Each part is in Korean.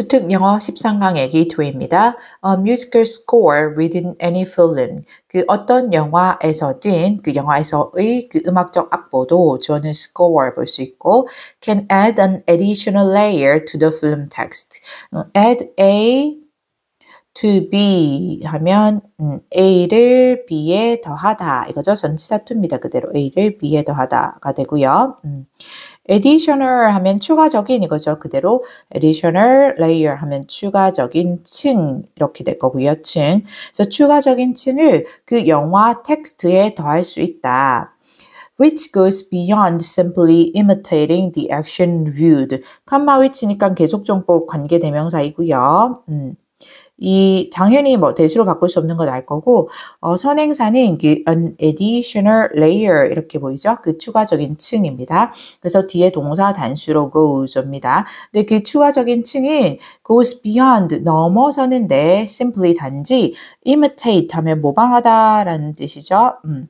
수특 영어 13강의 기2입니다. A musical score within any film. 그 어떤 영화에서든 그 영화에서의 그 음악적 악보도 저는 score 볼 수 있고 can add an additional layer to the film text. add a to B 하면 음, A를 B에 더하다 이거죠. 전치사 투입니다. 그대로 A를 B에 더하다가 되고요. 음, additional 하면 추가적인 이거죠. 그대로 additional layer 하면 추가적인 층 이렇게 될 거고요. 층. 그래서 추가적인 층을 그 영화 텍스트에 더할 수 있다. which goes beyond simply imitating the action viewed. 컴마 which니까 계속정법 관계대명사이고요. 음. 이 당연히 뭐 대수로 바꿀 수 없는 건 알 거고 어, 선행사는 이게 an additional layer 이렇게 보이죠? 그 추가적인 층입니다. 그래서 뒤에 동사 단수로 goes입니다. 근데 그 추가적인 층인 goes beyond 넘어서는데 simply 단지 imitate 하면 모방하다라는 뜻이죠. 음.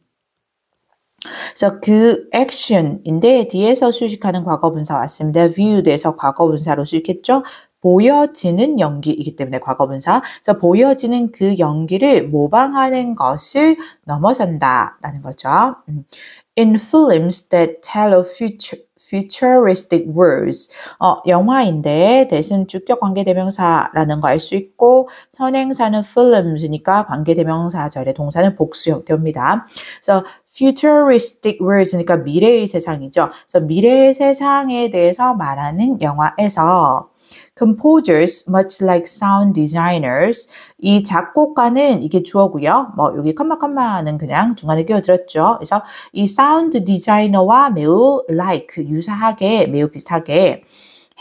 그래서 그 action인데 뒤에서 수식하는 과거분사 왔습니다. viewed에서 과거분사로 수식했죠. 보여지는 연기이기 때문에 과거분사. 그래서 보여지는 그 연기를 모방하는 것을 넘어선다라는 거죠. 음. In films that tell of future futuristic w o r d s 어, 영화인데 대신 주격 관계대명사라는 거 알 수 있고 선행사는 films니까 관계대명사절의 동사는 복수 형태니다그래 futuristic w o r d s 니까 미래의 세상이죠. 그래 미래의 세상에 대해서 말하는 영화에서 composers, much like sound designers. 이 작곡가는 이게 주어고요. 뭐 여기 컴마 컴마는 그냥 중간에 끼어들었죠 그래서 이 sound designer와 매우 like 유사하게 매우 비슷하게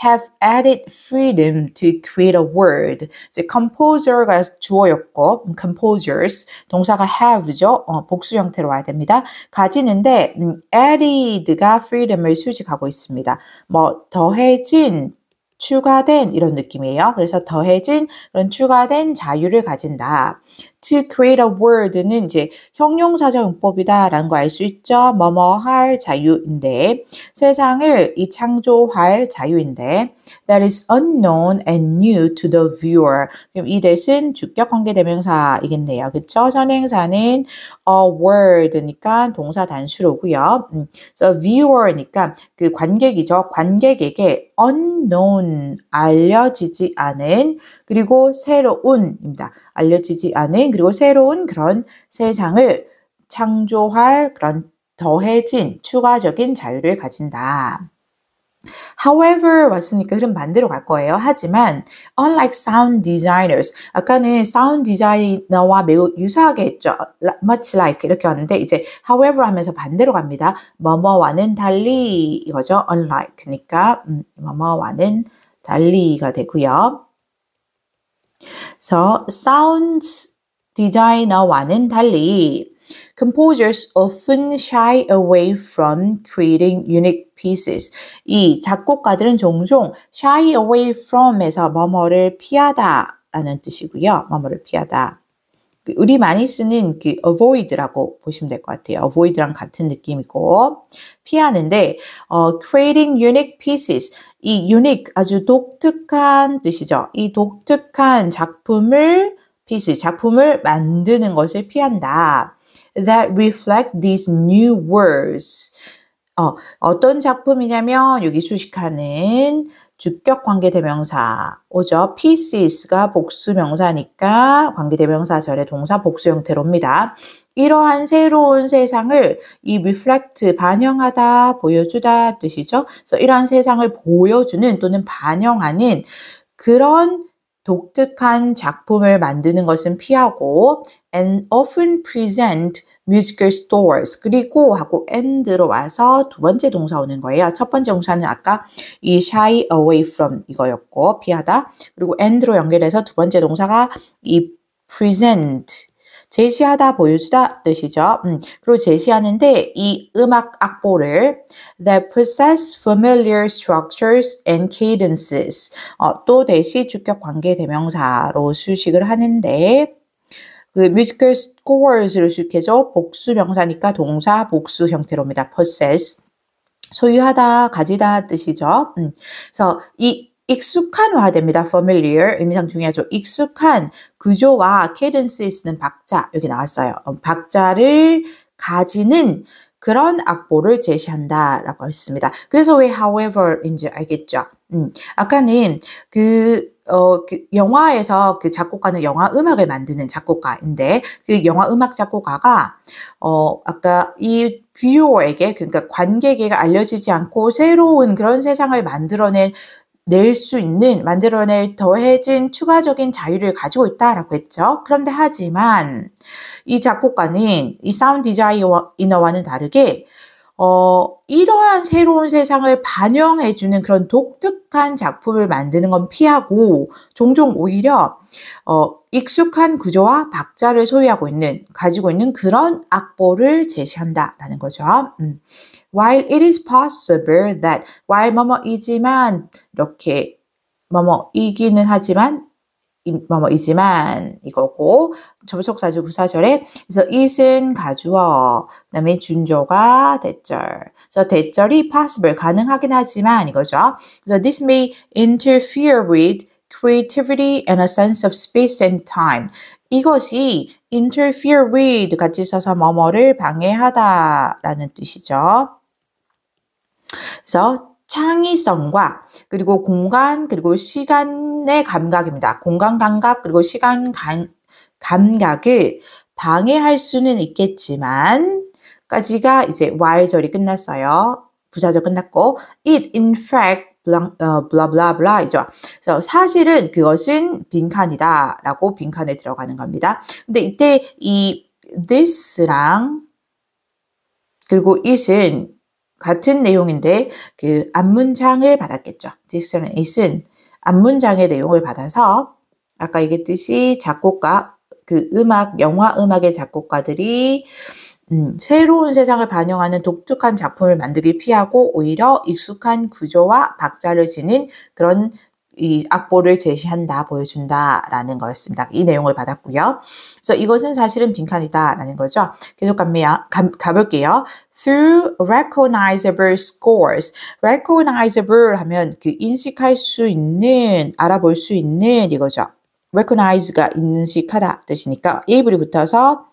have added freedom to create a word. 이제 composer가 주어였고 composers 동사가 have죠. 어, 복수 형태로 와야 됩니다. 가지는데 음, added가 freedom을 수직하고 있습니다. 뭐 더해진 추가된 이런 느낌이에요. 그래서 더해진 그런 추가된 자유를 가진다. To create a word는 이제 형용사적 용법이다라는 거 알 수 있죠. 뭐뭐 할 자유인데 세상을 이 창조할 자유인데 that is unknown and new to the viewer. 그럼 이 대신 주격 관계 대명사이겠네요. 그쵸? 선행사는 a word니까 동사 단수로고요. 음, so viewer니까 그 관객이죠. 관객에게 unknown 알려지지 않은 그리고 새로운입니다. 알려지지 않은 그리고 새로운 그런 세상을 창조할 그런 더해진 추가적인 자유를 가진다. However 왔으니까 흐름 반대로 갈 거예요. 하지만 unlike sound designers 아까는 sound designer와 매우 유사하게 했죠. much like 이렇게 왔는데 이제 however 하면서 반대로 갑니다. 뭐뭐와는 달리 이거죠. unlike 그러니까 음, 뭐뭐와는 달리가 되고요. so, sound designer와는 달리 composers often shy away from creating unique pieces. 이 작곡가들은 종종 shy away from에서 뭐뭐를 피하다 라는 뜻이고요. 뭐뭐를 피하다. 우리 많이 쓰는 그 avoid라고 보시면 될 것 같아요. avoid랑 같은 느낌이고 피하는데 어, creating unique pieces 이 unique 아주 독특한 뜻이죠. 이 독특한 작품을 pieces 작품을 만드는 것을 피한다. that reflect these new words. 어, 어떤 작품이냐면 여기 수식하는 주격 관계대명사 오죠. pieces가 복수명사니까 관계대명사절의 동사 복수 형태로옵니다 이러한 새로운 세상을 이 reflect 반영하다 보여주다 뜻이죠. 그래서 이러한 세상을 보여주는 또는 반영하는 그런 독특한 작품을 만드는 것은 피하고 and often present musical stores 그리고 하고 and 들어와서 두 번째 동사 오는 거예요. 첫 번째 동사는 아까 이 shy away from 이거였고 피하다 그리고 and로 연결해서 두 번째 동사가 이 present 제시하다, 보여주다 뜻이죠. 음, 그리고 제시하는데 이 음악 악보를 that possess familiar structures and cadences 어, 또 대시 주격 관계 대명사로 수식을 하는데 그 뮤지컬 s c o r 를 수식해서 복수 명사니까 동사 복수 형태로입니다. possess 소유하다, 가지다 뜻이죠. 음, 그래서 이 익숙한화 됩니다. familiar 의미상 중요하죠. 익숙한 구조와 cadence에 쓰는 박자 여기 나왔어요. 어, 박자를 가지는 그런 악보를 제시한다라고 했습니다. 그래서 왜 however인지 알겠죠? 음, 아까는 그, 어, 그 영화에서 그 작곡가는 영화 음악을 만드는 작곡가인데 그 영화 음악 작곡가가 어, 아까 이 뷰어에게 그러니까 관객에게 알려지지 않고 새로운 그런 세상을 만들어낸 낼수 있는 만들어낼 더해진 추가적인 자유를 가지고 있다라고 했죠. 그런데 하지만 이 작곡가는 이 사운드 디자이너와는 다르게 어, 이러한 새로운 세상을 반영해주는 그런 독특한 작품을 만드는 건 피하고 종종 오히려 어, 익숙한 구조와 박자를 소유하고 있는 가지고 있는 그런 악보를 제시한다라는 거죠. 음. While it is possible that while 뭐뭐이지만 이렇게 뭐뭐이기는 하지만 뭐뭐이지만 이거고 접속사주 부사절에 그래서 이은 가주어 그다음에 준조가 대절 그래서 대절이 possible 가능하긴 하지만 이거죠. 그래서 this may interfere with creativity and a sense of space and time. 이것이 interfere with 같이 써서 뭐뭐를 방해하다라는 뜻이죠. 그래서 창의성과 그리고 공간 그리고 시간의 감각입니다. 공간 감각 그리고 시간 감, 감각을 방해할 수는 있겠지만 까지가 이제 while절이 끝났어요. 부사절 끝났고 it in fact 블라블라블라 어, 이죠. 그래서 사실은 그것은 빈칸이다라고 빈칸에 들어가는 겁니다. 근데 이때 이 this랑 그리고 it은 같은 내용인데 그안문장을 받았겠죠. 디스는 이슨 안문장의 내용을 받아서 아까 얘기했듯이 작곡가 그 음악 영화 음악의 작곡가들이 음, 새로운 세상을 반영하는 독특한 작품을 만들기 피하고 오히려 익숙한 구조와 박자를 지닌 그런 이 악보를 제시한다, 보여준다라는 거였습니다. 이 내용을 받았고요. 그래서 이것은 사실은 빈칸이다라는 거죠. 계속 가면, 가, 볼게요 Through recognizable scores. recognizable 하면 그 인식할 수 있는, 알아볼 수 있는 이거죠. recognize가 인식하다 뜻이니까 able이 붙어서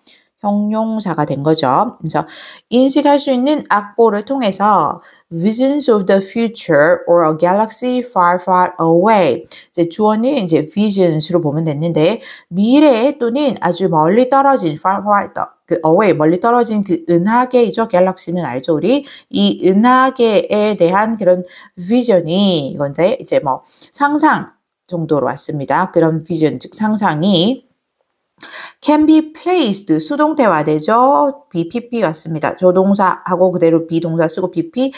형용사가 된 거죠. 그래서 인식할 수 있는 악보를 통해서 visions of the future or a galaxy far far away 이제 주어는 이제 visions로 보면 됐는데 미래 또는 아주 멀리 떨어진 far far 그 away 멀리 떨어진 그 은하계이죠. 갤럭시는 알죠, 우리. 이 은하계에 대한 그런 vision이 이건데 이제 뭐 상상 정도로 왔습니다. 그런 vision 즉 상상이 can be placed 수동태화 되죠. BPP 왔습니다. 조동사하고 그대로 비동사 쓰고 BP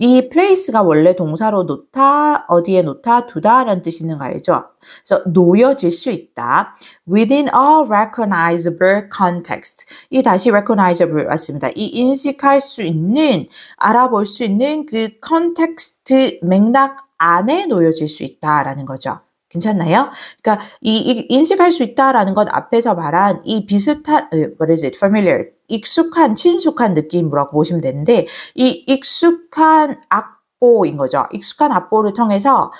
이 place가 원래 동사로 놓다, 어디에 놓다, 두다라는 뜻이 있는 거 알죠? 그래서 놓여질 수 있다. within a recognizable context. 이 다시 recognizable 맞습니다. 이 인식할 수 있는, 알아볼 수 있는 그 컨텍스트 맥락 안에 놓여질 수 있다라는 거죠. 괜찮나요? 그러니까 이, 이, 인식할 수 있다라는 건 앞에서 말한 이 비슷한 어, what is it familiar 익숙한 친숙한 느낌이라 보시면 되는데 이 익숙한 악보인 거죠. 익숙한 악보를 통해서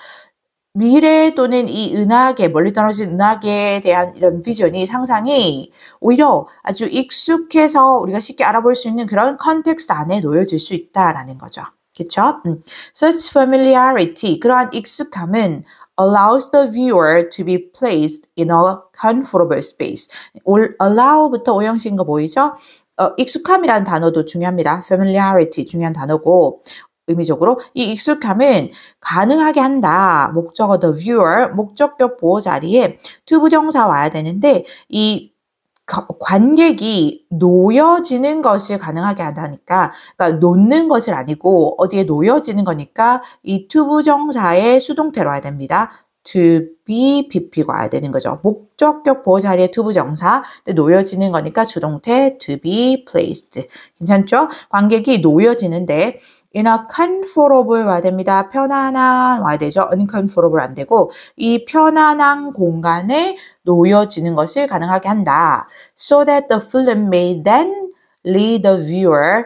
미래 또는 이 은하계, 멀리 떨어진 은하계에 대한 이런 비전이 상상이 오히려 아주 익숙해서 우리가 쉽게 알아볼 수 있는 그런 컨텍스트 안에 놓여질 수 있다라는 거죠. 그쵸? 음. Such familiarity, 그러한 익숙함은 allows the viewer to be placed in a comfortable space. allow부터 오형식인 거 보이죠? 어, 익숙함이라는 단어도 중요합니다. familiarity 중요한 단어고 의미적으로 이 익숙함은 가능하게 한다. 목적어 the viewer 목적격 보호 자리에 to 부정사 와야 되는데 이 관객이 놓여지는 것을 가능하게 한다니까, 그러니까 놓는 것을 아니고 어디에 놓여지는 거니까 이 투부정사의 수동태로 와야 됩니다. to be pp가 와야 되는 거죠. 목적격 보호 자리에 투 o 부정사 놓여지는 거니까 주동태 to be placed 괜찮죠? 관객이 놓여지는데 in a comfortable 와야 됩니다. 편안한 와야 되죠. uncomfortable 안 되고 이 편안한 공간에 놓여지는 것을 가능하게 한다. So that the film may then lead the viewer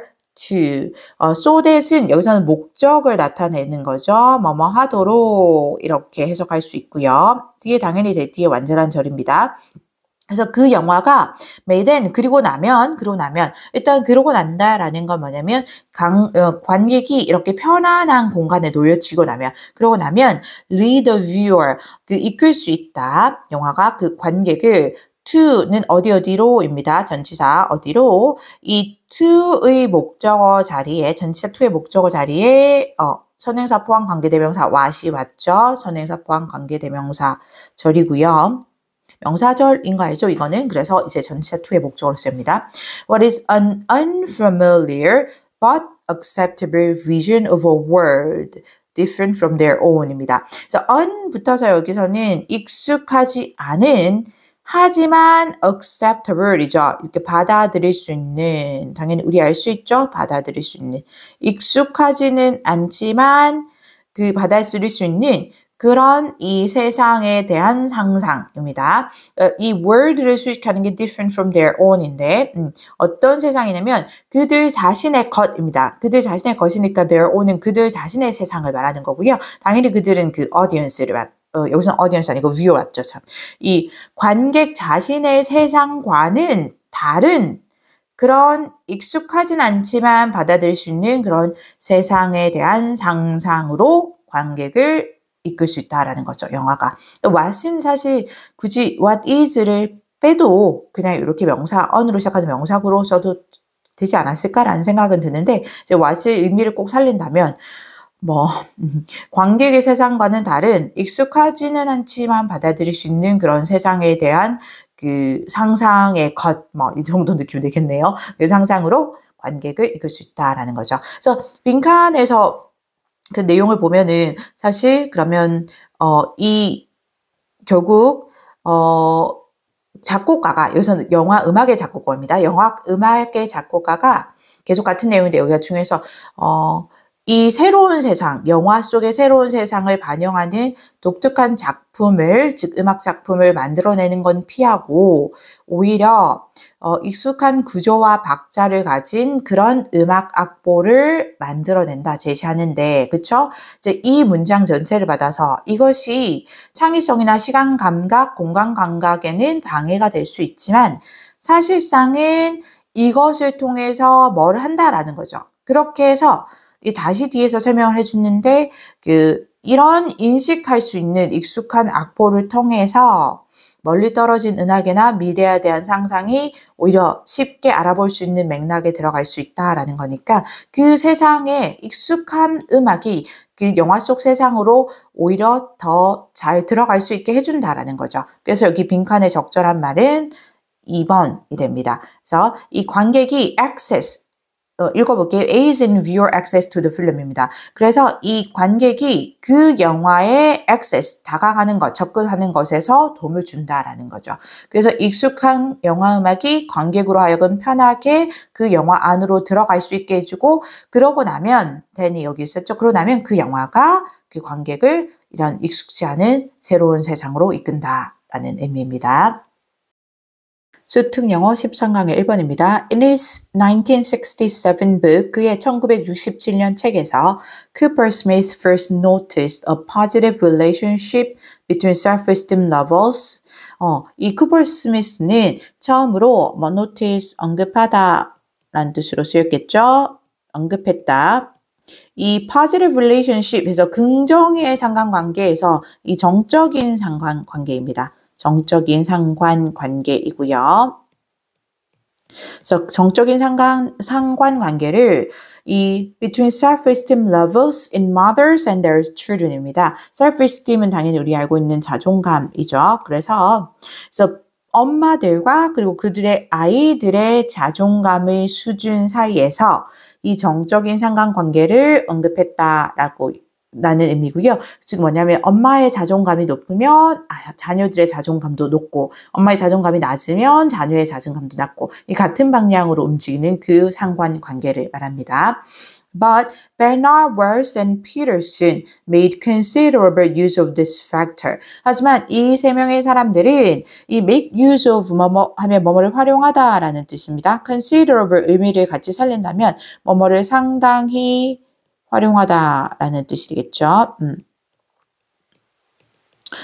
to 어, so that은 여기서는 목적을 나타내는 거죠. 뭐뭐 하도록 이렇게 해석할 수 있고요. 뒤에 당연히 뒤에 완전한 절입니다. 그래서 그 영화가 메이덴 그리고 나면 그러고 나면 일단 그러고 난다라는 건 뭐냐면 강, 어, 관객이 이렇게 편안한 공간에 놓여지고 나면 그러고 나면 lead the viewer 그 이끌 수 있다 영화가 그 관객을 to는 어디 어디로입니다 전치사 어디로 이 to의 목적어 자리에 전치사 to의 목적어 자리에 어, 선행사 포함 관계대명사 와시 왔죠 선행사 포함 관계대명사 절이고요 명사절인 거 알죠? 이거는 그래서 이제 전체 투의 목적으로 씁니다. What is an unfamiliar but acceptable vision of a word different from their own입니다. 그래서 un 붙어서 여기서는 익숙하지 않은 하지만 acceptable이죠. 이렇게 받아들일 수 있는 당연히 우리 알 수 있죠. 받아들일 수 있는 익숙하지는 않지만 그 받아들일 수 있는 그런 이 세상에 대한 상상입니다. 어, 이 word를 수식하는 게 different from their own인데 음, 어떤 세상이냐면 그들 자신의 것입니다. 그들 자신의 것이니까 their own은 그들 자신의 세상을 말하는 거고요. 당연히 그들은 그 audience를 말, 어, 여기서는 audience 아니고 view 맞죠, 참. 이 관객 자신의 세상과는 다른 그런 익숙하진 않지만 받아들일 수 있는 그런 세상에 대한 상상으로 관객을 이끌 수 있다라는 거죠. 영화가. what은 사실 굳이 what is를 빼도 그냥 이렇게 명사 언으로 시작하는 명사구로 써도 되지 않았을까라는 생각은 드는데 이제 what의 의미를 꼭 살린다면 뭐 관객의 세상과는 다른 익숙하지는 않지만 받아들일 수 있는 그런 세상에 대한 그 상상의 것 뭐 이 정도 느낌이 되겠네요. 그 상상으로 관객을 이끌 수 있다라는 거죠. 그래서 빈칸에서 그 내용을 보면은 사실 그러면 어, 이 결국 어, 작곡가가 여기서는 영화 음악의 작곡가입니다. 영화 음악의 작곡가가 계속 같은 내용인데 여기가 중요서 어, 이 새로운 세상, 영화 속의 새로운 세상을 반영하는 독특한 작품을, 즉 음악 작품을 만들어내는 건 피하고 오히려 어, 익숙한 구조와 박자를 가진 그런 음악 악보를 만들어낸다 제시하는데, 그쵸? 이제 이 문장 전체를 받아서 이것이 창의성이나 시간 감각, 공간 감각에는 방해가 될 수 있지만 사실상은 이것을 통해서 뭘 한다라는 거죠. 그렇게 해서 다시 뒤에서 설명을 해주는데 그 이런 인식할 수 있는 익숙한 악보를 통해서 멀리 떨어진 은하계나 미래에 대한 상상이 오히려 쉽게 알아볼 수 있는 맥락에 들어갈 수 있다라는 거니까 그 세상에 익숙한 음악이 그 영화 속 세상으로 오히려 더 잘 들어갈 수 있게 해준다라는 거죠. 그래서 여기 빈칸에 적절한 말은 2번이 됩니다. 그래서 이 관객이 access, 어, 읽어볼게요. Aids in viewer access to the film입니다. 그래서 이 관객이 그영화의 access, 다가가는 것, 접근하는 것에서 도움을 준다라는 거죠. 그래서 익숙한 영화 음악이 관객으로 하여금 편하게 그 영화 안으로 들어갈 수 있게 해주고 그러고 나면 댄이 여기 있었죠. 그러고 나면 그 영화가 그 관객을 이런 익숙지 않은 새로운 세상으로 이끈다라는 의미입니다. 소특 영어 13강의 1번입니다. In his 1967 book, 그의 1967년 책에서 Cooper Smith first noticed a positive relationship between self-esteem levels. 어, 이 쿠퍼 스미스는 처음으로 뭐 notice 언급하다 라는 뜻으로 쓰였겠죠. 언급했다. 이 positive relationship에서 긍정의 상관관계에서 이 정적인 상관관계입니다. 정적인 상관 관계이고요. 그래서 정적인 상관, 상관 관계를 이 between self-esteem levels in mothers and their children입니다. self-esteem은 당연히 우리 알고 있는 자존감이죠. 그래서 그래서 엄마들과 그리고 그들의 아이들의 자존감의 수준 사이에서 이 정적인 상관 관계를 언급했다라고 라는 의미고요. 즉 뭐냐면 엄마의 자존감이 높으면 아, 자녀들의 자존감도 높고 엄마의 자존감이 낮으면 자녀의 자존감도 낮고 이 같은 방향으로 움직이는 그 상관 관계를 말합니다. But Bernard Wells and Peterson made considerable use of this factor. 하지만 이 세 명의 사람들은 이 make use of 뭐뭐 하면 뭐뭐를 활용하다라는 뜻입니다. considerable 의미를 같이 살린다면 뭐뭐를 상당히 활용하다라는 뜻이겠죠. 음.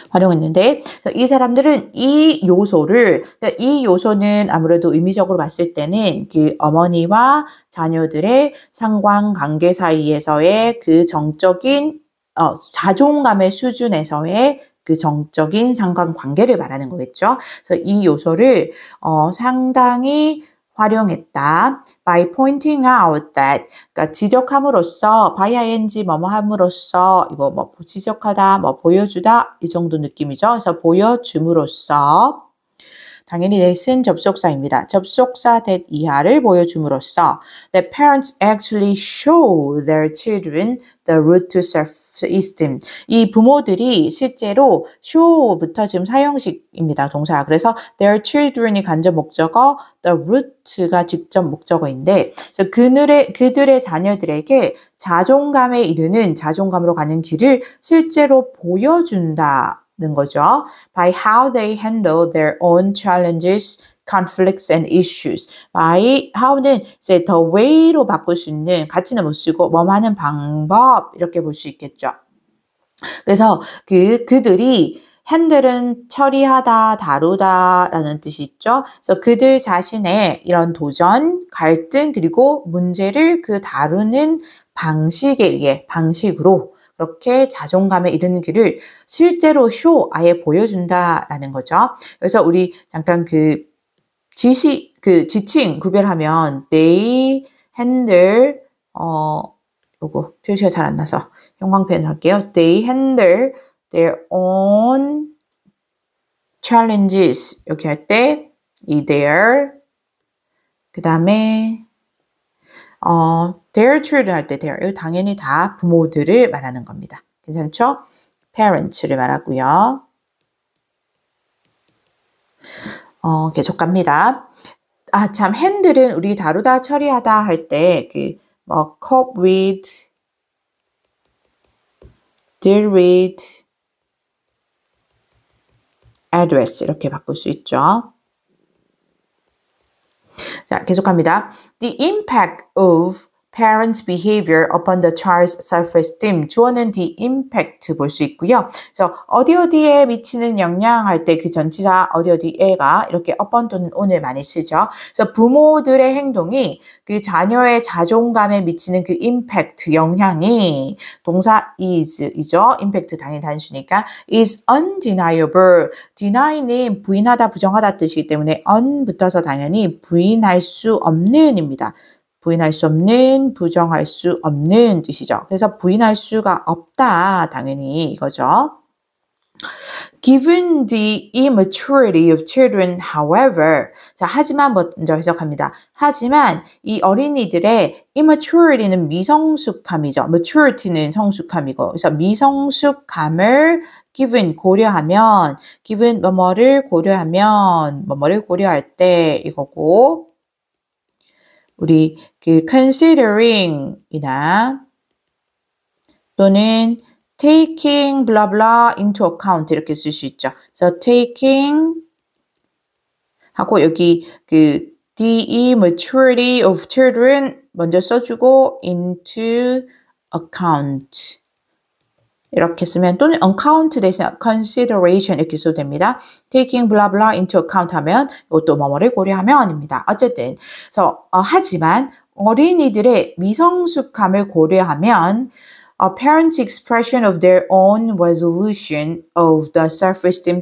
활용했는데 이 사람들은 이 요소를 그러니까 이 요소는 아무래도 의미적으로 봤을 때는 그 어머니와 자녀들의 상관관계 사이에서의 그 정적인 어, 자존감의 수준에서의 그 정적인 상관관계를 말하는 거겠죠. 그래서 이 요소를 어, 상당히 활용했다. By pointing out that 그러니까 지적함으로써 by ing 뭐뭐 함으로써 이거 뭐 지적하다 뭐 보여주다 이 정도 느낌이죠. 그래서 보여줌으로써 당연히 넷은 접속사입니다. 접속사 that 이하를 보여줌으로써 t h a parents actually show their children the root to self-esteem. 이 부모들이 실제로 show부터 지금 사용식입니다. 동사. 그래서 their children이 간접 목적어, the root가 직접 목적어인데, 그래서 그들의, 그들의 자녀들에게 자존감에 이르는 자존감으로 가는 길을 실제로 보여준다. 는 거죠. By how they handle their own challenges, conflicts and issues. by how는 이제 the way로 바꿀 수 있는 가치는못 쓰고 뭐하는 방법 이렇게 볼 수 있겠죠. 그래서 그 그들이 핸들은 처리하다, 다루다라는 뜻이 있죠. 그래서 그들 자신의 이런 도전, 갈등, 그리고 문제를 그 다루는 방식에 의해, 방식으로 그렇게 자존감에 이르는 길을 실제로 쇼 아예 보여준다라는 거죠. 그래서 우리 잠깐 그 지시 그 지칭 구별하면 they handle 어 요거 표시가 잘 안 나서 형광펜 을 할게요. They handle their own challenges 이렇게 할때이 their 그 다음에 어, their children 할때 their 당연히 다 부모들을 말하는 겁니다. 괜찮죠? parents를 말하고요. 어, 계속 갑니다. 아, 참, 핸들은 우리 다루다, 처리하다 할 때, 그, 뭐, cope with, deal with, address 이렇게 바꿀 수 있죠. 자, 계속합니다. The impact of parents' behavior upon the child's self-esteem, 주어는 the impact 볼 수 있고요. 그래서 어디 어디에 미치는 영향 할 때 그 전치사 어디 어디에가 이렇게 upon 또는 오늘 많이 쓰죠. 그래서 부모들의 행동이 그 자녀의 자존감에 미치는 그 impact 영향이 동사 is이죠. impact 당연히 단수니까 is undeniable. deny는 부인하다 부정하다 뜻이기 때문에 un 붙어서 당연히 부인할 수 없는입니다. 부인할 수 없는, 부정할 수 없는 뜻이죠. 그래서 부인할 수가 없다. 당연히 이거죠. Given the immaturity of children, however, 자, 하지만 먼저 뭐, 해석합니다. 하지만 이 어린이들의 i m m a t u r i t y 는 미성숙함이죠. maturity는 성숙함이고, 그래서 미성숙함을 given 고려하면, given 뭐뭐를 고려하면, 뭐뭐를 고려할 때 이거고, 우리 그 considering이나 또는 taking blah blah into account 이렇게 쓸 수 있죠. 그래서 taking 하고 여기 그 d e m a t u r i t y of children 먼저 써주고 into account 이렇게 쓰면 또는 account 대신 consideration 이렇게 써도 됩니다. taking blah blah into account 하면 이것도 뭐뭐를 고려하면입니다. 어쨌든 그래 어, 하지만 어린이들의 미성숙함을 고려하면 a parent's expression of their own resolution of the self-esteem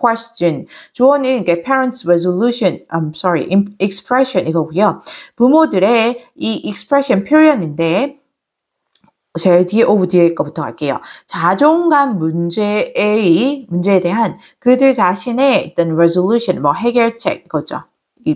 question. 조언은 이게 parents resolution, I'm sorry, expression 이거고요. 부모들의 이 expression 표현인데 제일 뒤에 오브 뒤에 거부터 갈게요. 자존감 문제의 문제에 대한 그들 자신의 일단 resolution 뭐 해결책 거죠.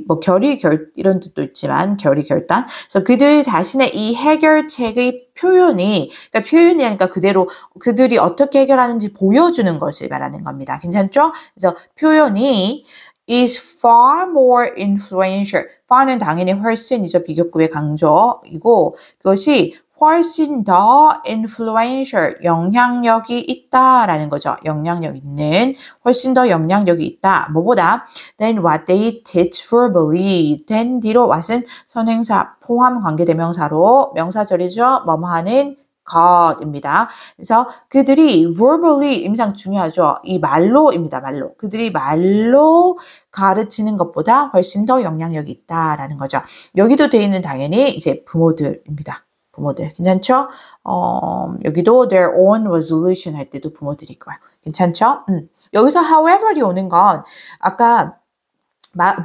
뭐 결의 결 이런 뜻도 있지만 결의 결단. 그래서 그들 자신의 이 해결책의 표현이 그러니까 표현이라니까 그대로 그들이 어떻게 해결하는지 보여주는 것을 말하는 겁니다. 괜찮죠? 그래서 표현이 is far more influential. far는 당연히 훨씬이죠. 비교급의 강조이고 그것이 훨씬 더 influential, 영향력이 있다라는 거죠. 영향력 있는, 훨씬 더 영향력이 있다. 뭐보다 than what they teach verbally. than 뒤로 what은 선행사 포함 관계대명사로 명사절이죠. 뭐뭐하는 것입니다 그래서 그들이 verbally 임상 중요하죠. 이 말로입니다. 말로. 그들이 말로 가르치는 것보다 훨씬 더 영향력이 있다라는 거죠. 여기도 돼 있는 당연히 이제 부모들입니다. 부모들. 괜찮죠? 어, 여기도 their own resolution 할 때도 부모들일 거야. 괜찮죠? 음. 여기서 however이 오는 건 아까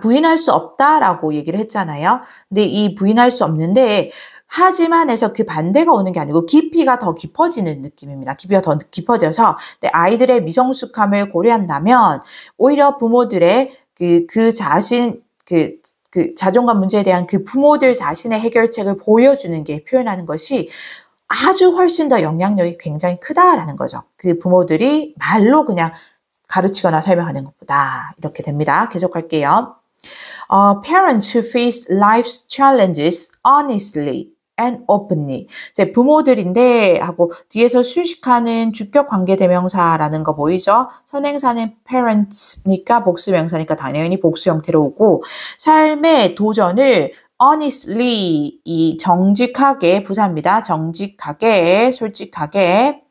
부인할 수 없다라고 얘기를 했잖아요. 근데 이 부인할 수 없는데 하지만에서 그 반대가 오는 게 아니고 깊이가 더 깊어지는 느낌입니다. 깊이가 더 깊어져서 아이들의 미성숙함을 고려한다면 오히려 부모들의 그, 그 자신 그그 자존감 문제에 대한 그 부모들 자신의 해결책을 보여주는 게 표현하는 것이 아주 훨씬 더 영향력이 굉장히 크다라는 거죠. 그 부모들이 말로 그냥 가르치거나 설명하는 것보다 이렇게 됩니다. 계속 할게요 Uh, 어, parents who face life's challenges honestly and openly. 이제 부모들인데 하고 뒤에서 수식하는 주격 관계 대명사라는 거 보이죠? 선행사는 parents니까 복수 명사니까 당연히 복수 형태로 오고 삶의 도전을 honestly 이 정직하게 부사입니다. 정직하게 솔직하게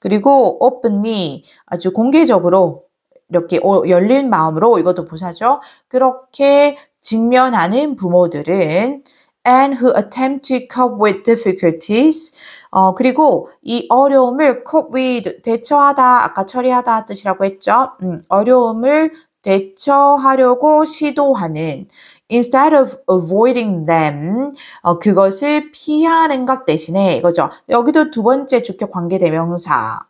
그리고 openly 아주 공개적으로 이렇게 어, 열린 마음으로 이것도 부사죠. 그렇게 직면하는 부모들은 and who attempt to cope with difficulties. 어, 그리고 이 어려움을 cope with, 대처하다, 아까 처리하다 뜻이라고 했죠. 음, 어려움을 대처하려고 시도하는 instead of avoiding them 어, 그것을 피하는 것 대신에 이거죠. 여기도 두 번째 주격 관계 대명사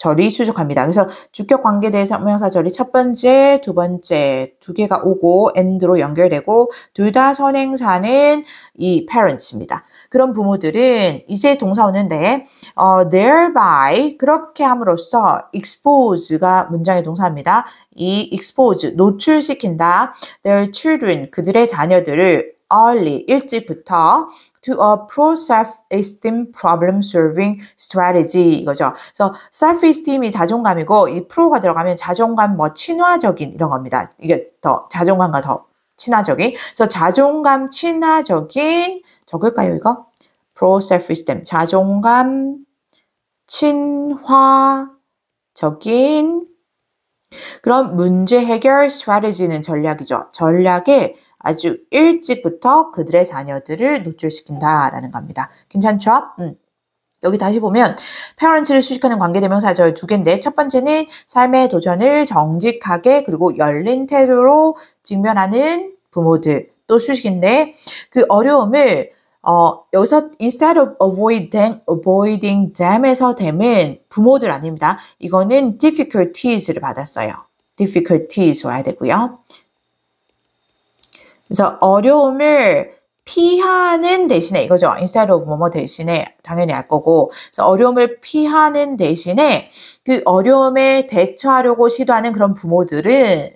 절이 추적합니다. 그래서 주격 관계대사 명사절이 첫 번째, 두 번째 두 개가 오고 and로 연결되고 둘 다 선행사는 이 parents입니다. 그런 부모들은 이제 동사 오는데 어, thereby 그렇게 함으로써 expose가 문장의 동사입니다. 이 expose 노출시킨다 their children 그들의 자녀들을 early 일찍부터 to a pro self-esteem problem solving strategy 이거죠. 그래서 self-esteem이 자존감이고 이 pro가 들어가면 자존감 뭐 친화적인 이런 겁니다. 이게 더 자존감과 더 친화적인. 그래서 자존감 친화적인 적을까요 이거? pro self-esteem 자존감 친화적인 그럼 문제 해결 strategy는 전략이죠. 전략의 아주 일찍부터 그들의 자녀들을 노출시킨다라는 겁니다. 괜찮죠? 음. 여기 다시 보면 parents를 수식하는 관계대명사 저두 개인데 첫 번째는 삶의 도전을 정직하게 그리고 열린 태도로 직면하는 부모들 또 수식인데 그 어려움을 어, 여기서 instead of avoiding, avoiding them에서 them은 부모들 아닙니다. 이거는 difficulties를 받았어요. difficulties 와야 되고요. 그래서 어려움을 피하는 대신에 이거죠. instead of 뭐뭐 대신에 당연히 할 거고 그래서 어려움을 피하는 대신에 그 어려움에 대처하려고 시도하는 그런 부모들은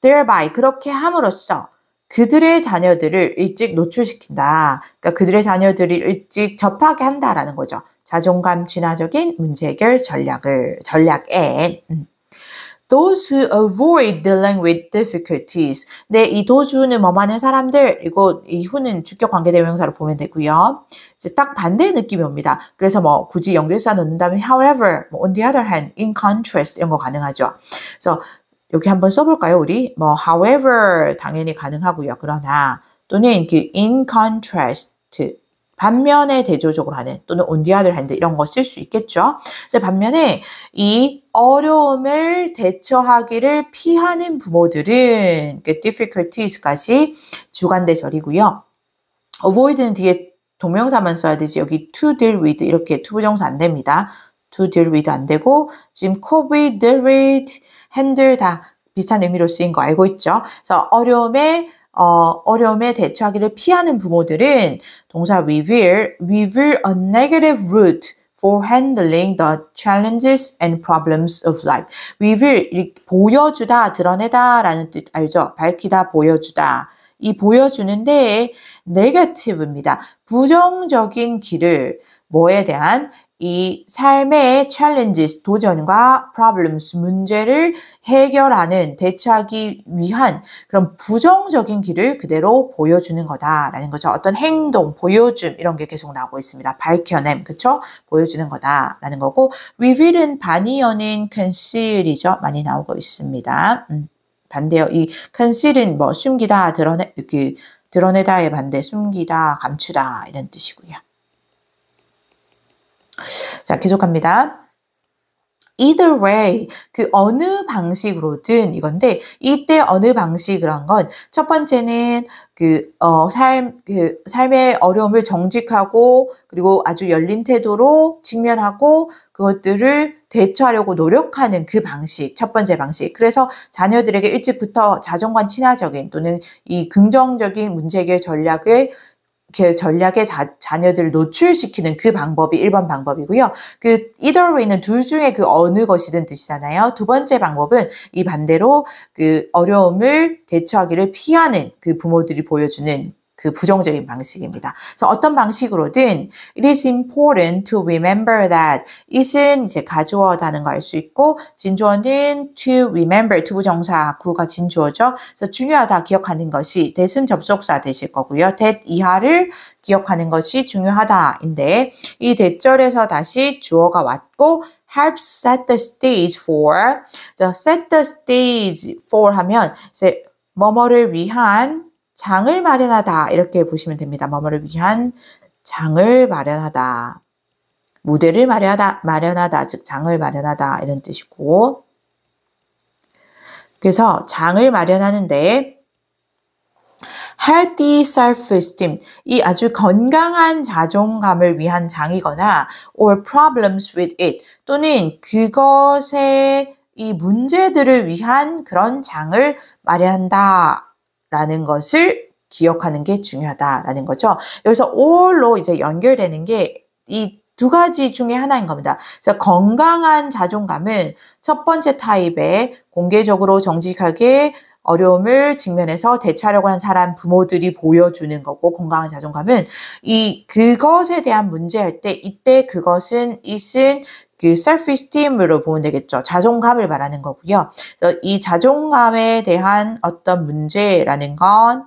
thereby 그렇게 함으로써 그들의 자녀들을 일찍 노출시킨다. 그러니까 그들의 자녀들이 일찍 접하게 한다라는 거죠. 자존감 진화적인 문제 해결 전략을 전략에 음. those who avoid dealing with difficulties. 네, 이 도주는 뭐만한 사람들, 이거 이 후는 주격 관계 대명사로 보면 되고요. 이제 딱 반대의 느낌이 옵니다. 그래서 뭐 굳이 연결사 넣는다면 however, 뭐 on the other hand, in contrast 이런 거 가능하죠. 그래서 여기 한번 써볼까요, 우리? 뭐 however 당연히 가능하고요. 그러나 또는 이렇게 in contrast 반면에 대조적으로 하는 또는 on the other hand 이런 거 쓸 수 있겠죠. 이제 반면에 이 어려움을 대처하기를 피하는 부모들은 difficulties까지 주관대절이고요. avoid는 뒤에 동명사만 써야 되지 여기 to deal with 이렇게 투부정사 안 됩니다. to deal with 안 되고 지금 covid, deal with, handle 다 비슷한 의미로 쓰인 거 알고 있죠. 그래서 어려움에 어, 어려움에 대처하기를 피하는 부모들은 동사 revere, revere a negative route for handling the challenges and problems of life. reveal 보여주다, 드러내다라는 뜻 알죠? 밝히다, 보여주다. 이 보여주는데 negative입니다. 부정적인 길을 뭐에 대한 이 삶의 challenges, 도전과 problems, 문제를 해결하는, 대처하기 위한 그런 부정적인 길을 그대로 보여주는 거다라는 거죠. 어떤 행동, 보여줌, 이런 게 계속 나오고 있습니다. 밝혀냄, 그쵸? 보여주는 거다라는 거고, reveal은 반이어는 conceal이죠. 많이 나오고 있습니다. 음, 반대요. 이 conceal은 뭐 숨기다, 드러내, 이 그, 드러내다의 반대, 숨기다, 감추다, 이런 뜻이고요. 자, 계속합니다. Either way, 그 어느 방식으로든 이건데, 이때 어느 방식이란 건, 첫 번째는 그, 어, 삶, 그, 삶의 어려움을 정직하고, 그리고 아주 열린 태도로 직면하고, 그것들을 대처하려고 노력하는 그 방식, 첫 번째 방식. 그래서 자녀들에게 일찍부터 자존관 친화적인 또는 이 긍정적인 문제 해결 전략을 이렇게 그 전략에 자, 자녀들을 노출시키는 그 방법이 1번 방법이고요. 그 either way는 둘 중에 그 어느 것이든 뜻이잖아요. 두 번째 방법은 이 반대로 그 어려움을 대처하기를 피하는 그 부모들이 보여주는 그 부정적인 방식입니다. 그래서 어떤 방식으로든 it is important to remember that it은 이제 가주어다는 걸 알 수 있고 진주어는 to remember to 부정사 구가 진주어죠. 그래서 중요하다 기억하는 것이 that은 접속사 되실 거고요. that 이하를 기억하는 것이 중요하다인데 이 대절에서 다시 주어가 왔고 help set the stage for set the stage for 하면 이제 뭐뭐를 위한 장을 마련하다 이렇게 보시면 됩니다. 뭐뭐를 위한 장을 마련하다. 무대를 마련하다, 마련하다, 즉 장을 마련하다 이런 뜻이고 그래서 장을 마련하는데 healthy self-esteem 이 아주 건강한 자존감을 위한 장이거나 or problems with it 또는 그것의 이 문제들을 위한 그런 장을 마련한다 라는 것을 기억하는 게 중요하다라는 거죠. 여기서 all로 이제 연결되는 게 이 두 가지 중에 하나인 겁니다. 그래서 건강한 자존감은 첫 번째 타입의 공개적으로 정직하게 어려움을 직면해서 대처하려고 하는 사람 부모들이 보여주는 거고 건강한 자존감은 이 그것에 대한 문제할 때 이때 그것은 이은 그 self-esteem으로 보면 되겠죠. 자존감을 말하는 거고요. 그래서 이 자존감에 대한 어떤 문제라는 건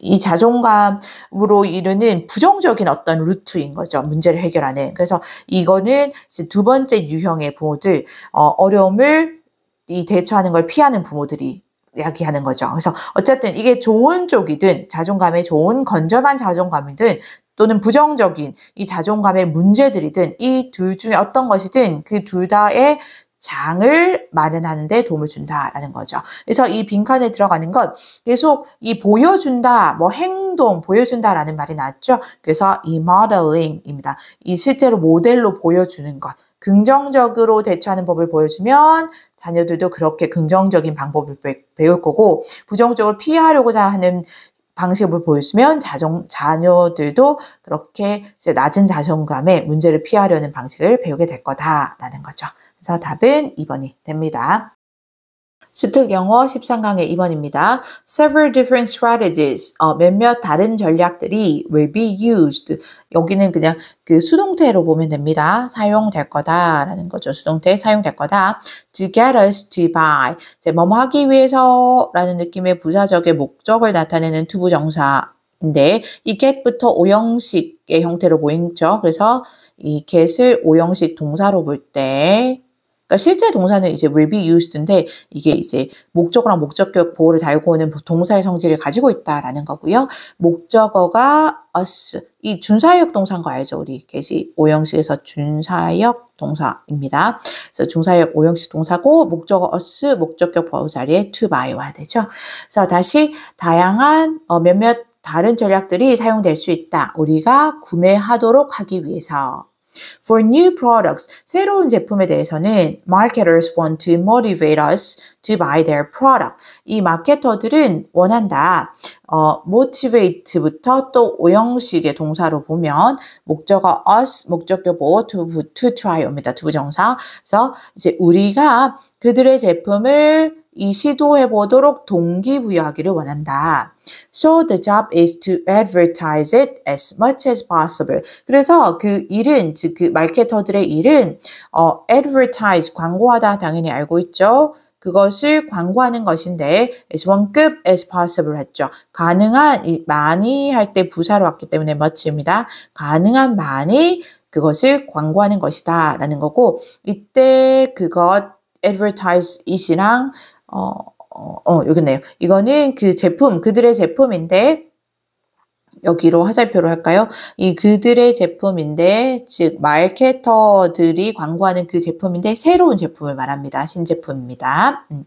이 자존감으로 이르는 부정적인 어떤 루트인 거죠. 문제를 해결하는. 그래서 이거는 두 번째 유형의 부모들, 어, 어려움을 이 대처하는 걸 피하는 부모들이 이야기하는 거죠. 그래서 어쨌든 이게 좋은 쪽이든 자존감에 좋은 건전한 자존감이든 또는 부정적인 이 자존감의 문제들이든 이 둘 중에 어떤 것이든 그 둘 다의 장을 마련하는데 도움을 준다라는 거죠. 그래서 이 빈칸에 들어가는 건 계속 이 보여준다, 뭐 행동 보여준다라는 말이 나왔죠. 그래서 이 m o 링입니다이 실제로 모델로 보여주는 것. 긍정적으로 대처하는 법을 보여주면 자녀들도 그렇게 긍정적인 방법을 배울 거고 부정적으로 피하려고 하는 방식을 보여주면 자정, 자녀들도 그렇게 낮은 자존감에 문제를 피하려는 방식을 배우게 될 거다라는 거죠. 그래서 답은 2번이 됩니다. 수특 영어 13강의 2번입니다. Several different strategies, 어, 몇몇 다른 전략들이 will be used. 여기는 그냥 그 수동태로 보면 됩니다. 사용될 거다라는 거죠. 수동태 사용될 거다. To get us to buy. 이제 뭐뭐 하기 위해서라는 느낌의 부사적의 목적을 나타내는 투부 정사인데 이 get부터 오형식의 형태로 보이죠. 그래서 이 get을 오형식 동사로 볼때 그러니까 실제 동사는 이제 will be used인데 이게 이제 목적어랑 목적격 보호를 달고 오는 동사의 성질을 가지고 있다라는 거고요. 목적어가 us 이 준사역 동사인 거 알죠? 우리 게시 오형식에서 준사역 동사입니다. 그래서 준사역 오형식 동사고 목적어 us 목적격 보호 자리에 to by 와 되죠. 그래서 다시 다양한 어, 몇몇 다른 전략들이 사용될 수 있다. 우리가 구매하도록 하기 위해서 For new products, 새로운 제품에 대해서는 marketers want to motivate us to buy their product. 이 마케터들은 원한다. 어, motivate부터 또 오형식의 동사로 보면 목적어 us, 목적격보 to, to try입니다. 두 정사. 그래서 이제 우리가 그들의 제품을 이 시도해 보도록 동기부여하기를 원한다. So the job is to advertise it as much as possible. 그래서 그 일은 즉 그 마케터들의 일은 어, advertise 광고하다 당연히 알고 있죠. 그것을 광고하는 것인데 as o 급 as possible 했죠. 가능한 많이 할 때 부사로 왔기 때문에 much입니다. 가능한 많이 그것을 광고하는 것이다 라는 거고 이때 그것 advertise it이랑 어, 어, 어 여기네요. 이거는 그 제품, 그들의 제품인데, 여기로 화살표로 할까요? 이 그들의 제품인데, 즉, 마케터들이 광고하는 그 제품인데, 새로운 제품을 말합니다. 신제품입니다. 음.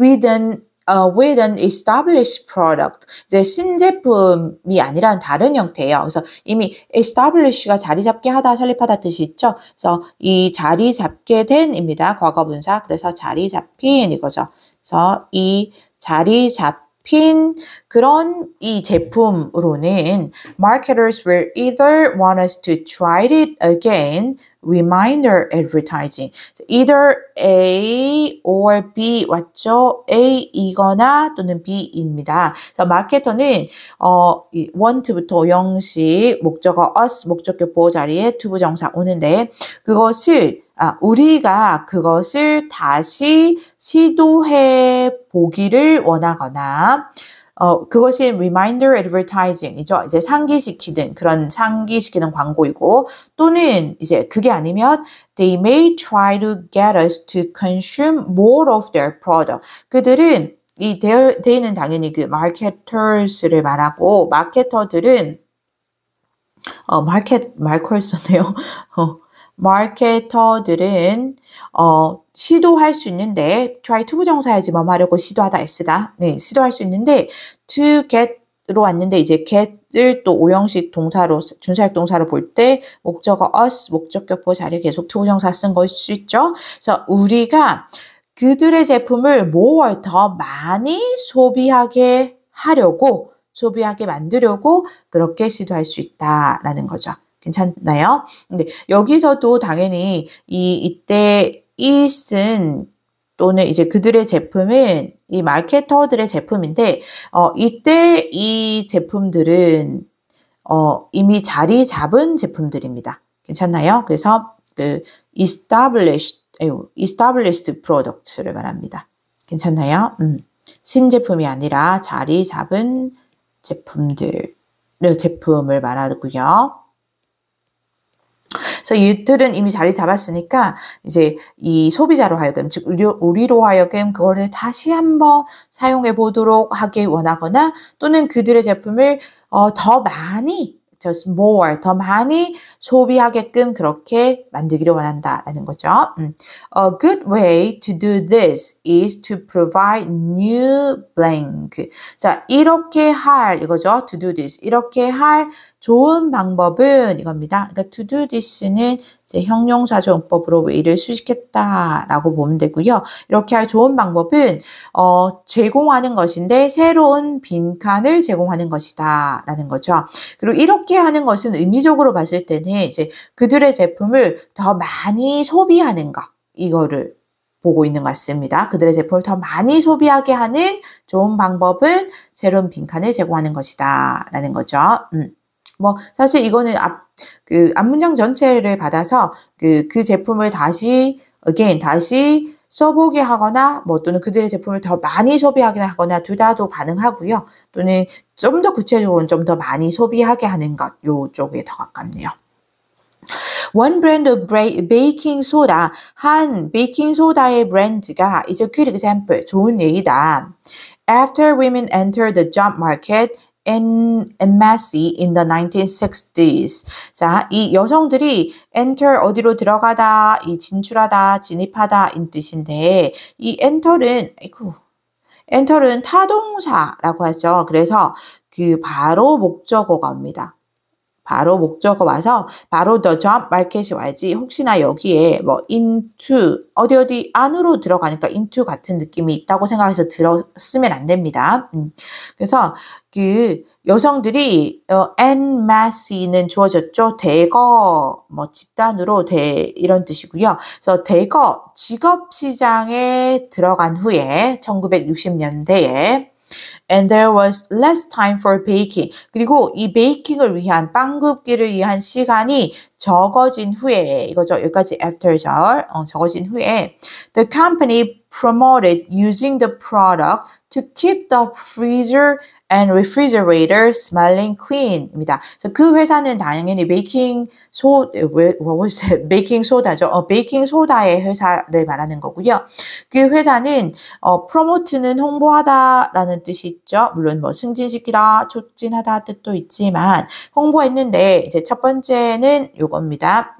With an Uh, with an established product. 이제 신제품이 아니라 다른 형태예요. 그래서 이미 establish가 자리 잡게 하다, 설립하다 뜻이 있죠. 그래서 이 자리 잡게 된입니다. 과거분사. 그래서 자리 잡힌 이거죠. 그래서 이 자리 잡힌 그런 이 제품으로는 marketers will either want us to try it again reminder advertising. either A or B 왔죠? A이거나 또는 B입니다. 그래서 마케터는 어, want부터 영시 목적어 us 목적격 보호 자리에 to 부정사 오는데 그것을 아, 우리가 그것을 다시 시도해 보기를 원하거나 어, 그것이 reminder advertising이죠. 이제 상기시키는 그런 상기시키는 광고이고 또는 이제 그게 아니면 they may try to get us to consume more of their product. 그들은 이 they는 당연히 그 marketers를 말하고 마케터들은 어, 마켓 말컬스네요. 어, 마케터들은 어, 시도할 수 있는데 try to 부정사야지만 뭐 하려고 시도하다 애쓰다 네, 시도할 수 있는데 to get로 왔는데 이제 get을 또 오형식 동사로 준사역 동사로 볼 때 목적어 us 목적격보 자리에 계속 to 부정사 쓴걸수 있죠. 그래서 우리가 그들의 제품을 more 더 많이 소비하게 하려고 소비하게 만들려고 그렇게 시도할 수 있다라는 거죠. 괜찮나요? 근데 여기서도 당연히 이 이때 이쓴 또는 이제 그들의 제품은 이 마케터들의 제품인데 어 이때 이 제품들은 어 이미 자리 잡은 제품들입니다. 괜찮나요? 그래서 그 established established product를 말합니다. 괜찮나요? 음. 신제품이 아니라 자리 잡은 제품들, 네, 제품을 말하고요. 그래서 이틀은 이미 자리 잡았으니까 이제 이 소비자로 하여금 즉 우리로 하여금 그거를 다시 한번 사용해 보도록 하길 원하거나 또는 그들의 제품을 어, 더 많이 just more 더 많이 소비하게끔 그렇게 만들기를 원한다라는 거죠. 음. A good way to do this is to provide new blank. 자 이렇게 할 이거죠. To do this 이렇게 할 좋은 방법은 이겁니다. 그러니까 to do this는 이제 형용사전법으로 외의를 수식했다라고 보면 되고요. 이렇게 할 좋은 방법은 어, 제공하는 것인데 새로운 빈칸을 제공하는 것이다라는 거죠. 그리고 이렇게 하는 것은 의미적으로 봤을 때는 이제 그들의 제품을 더 많이 소비하는 것 이거를 보고 있는 것 같습니다. 그들의 제품을 더 많이 소비하게 하는 좋은 방법은 새로운 빈칸을 제공하는 것이다. 라는 거죠. 음. 뭐 사실 이거는 앞 그 앞문장 전체를 받아서 그그 그 제품을 다시 again 다시 써보게 하거나 뭐 또는 그들의 제품을 더 많이 소비하게 하거나 둘 다도 가능하고요. 또는 좀 더 구체적으로 좀 더 많이 소비하게 하는 것 요쪽에 더 가깝네요. One brand of baking soda, 한 베이킹 소다의 브랜드가 is a good example, 좋은 얘기다. After women enter the job market and Massey in the 1960s. 자, 이 여성들이 enter 어디로 들어가다, 이 진출하다, 진입하다 인 뜻인데 이 enter은 아이고 enter은 타동사라고 하죠. 그래서 그 바로 목적어가 옵니다. 바로 목적어 와서 바로 the job market이 와야지 혹시나 여기에 뭐 into 어디 어디 안으로 들어가니까 into 같은 느낌이 있다고 생각해서 들었으면 안 됩니다. 음. 그래서 그 여성들이 어, en masse는 주어졌죠. 대거 뭐 집단으로 대 이런 뜻이고요. 그래서 대거 직업 시장에 들어간 후에 1960년대에 and there was less time for baking. 그리고 이 베이킹을 위한 빵 굽기를 위한 시간이 적어진 후에 이거죠. 여기까지 after 절 어, 적어진 후에 the company promoted using the product to keep the freezer and refrigerator smelling clean입니다. 그래서 그 회사는 당연히 베이킹 소 what was it? 베이킹 소다죠. 어, 베이킹 소다의 회사를 말하는 거고요. 그 회사는 어, promote는 홍보하다라는 뜻이 있죠. 물론 뭐 승진시키다, 촉진하다 뜻도 있지만 홍보했는데 이제 첫 번째는 요겁니다.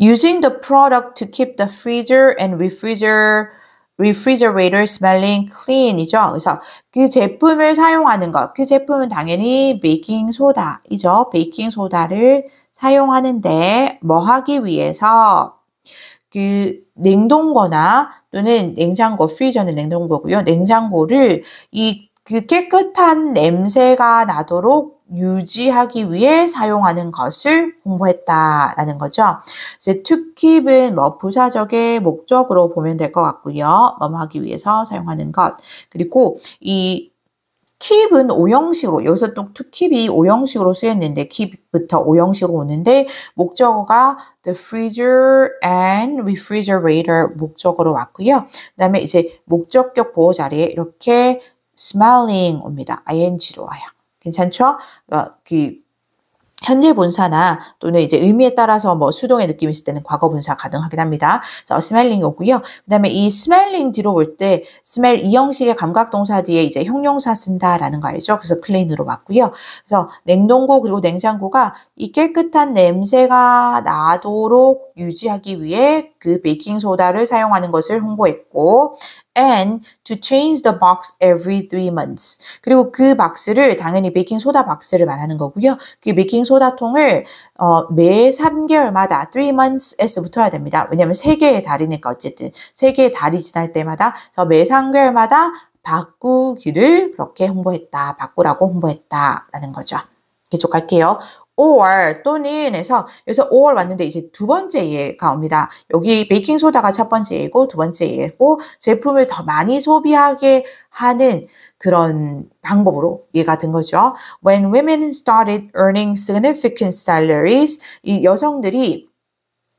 Using the product to keep the freezer and refrigerator refrigerator smelling clean이죠. 그래서 그 제품을 사용하는 것. 그 제품은 당연히 베이킹 소다이죠. 베이킹 소다를 사용하는데 뭐 하기 위해서 그 냉동거나 또는 냉장고, 프리저는 냉동고고요 냉장고를 이 그 깨끗한 냄새가 나도록 유지하기 위해 사용하는 것을 공부했다라는 거죠. 이제 투킵은뭐 부사적의 목적으로 보면 될 것 같고요. 뭐뭐 하기 위해서 사용하는 것. 그리고 이 킵은 오형식으로 여기서 또 킵이 오형식으로 쓰였는데 킵부터 오형식으로 오는데 목적어가 the freezer and refrigerator 목적으로 왔고요. 그다음에 이제 목적격 보호 자리에 이렇게 s m i l l i n g 옵니다. ing로 와요. 괜찮죠? 그러니까 그 현재 분사나 또는 이제 의미에 따라서 뭐 수동의 느낌이 있을 때는 과거 분사 가능하긴 합니다. 그래서 어, 스멜링이 오고요. 그 다음에 이 스멜링 뒤로 볼 때 스멜 이 형식의 감각 동사 뒤에 이제 형용사 쓴다라는 거 알죠? 그래서 클린으로 왔고요. 그래서 냉동고 그리고 냉장고가 이 깨끗한 냄새가 나도록 유지하기 위해 그 베이킹 소다를 사용하는 것을 홍보했고 and to change the box every three months. 그리고 그 박스를 당연히 베이킹 소다 박스를 말하는 거고요. 그 베이킹 소다 통을 어, 매 3개월마다 three months에서 붙어야 됩니다. 왜냐하면 세 개의 달이니까 어쨌든 세 개의 달이 지날 때마다 그래서 매 3개월마다 바꾸기를 그렇게 홍보했다. 바꾸라고 홍보했다라는 거죠. 계속 갈게요. or 또는에서 여기서 or 왔는데 이제 두 번째 예가 옵니다. 여기 베이킹 소다가 첫 번째 예고 두 번째 예고 제품을 더 많이 소비하게 하는 그런 방법으로 예해가된 거죠. When women started earning significant salaries, 이 여성들이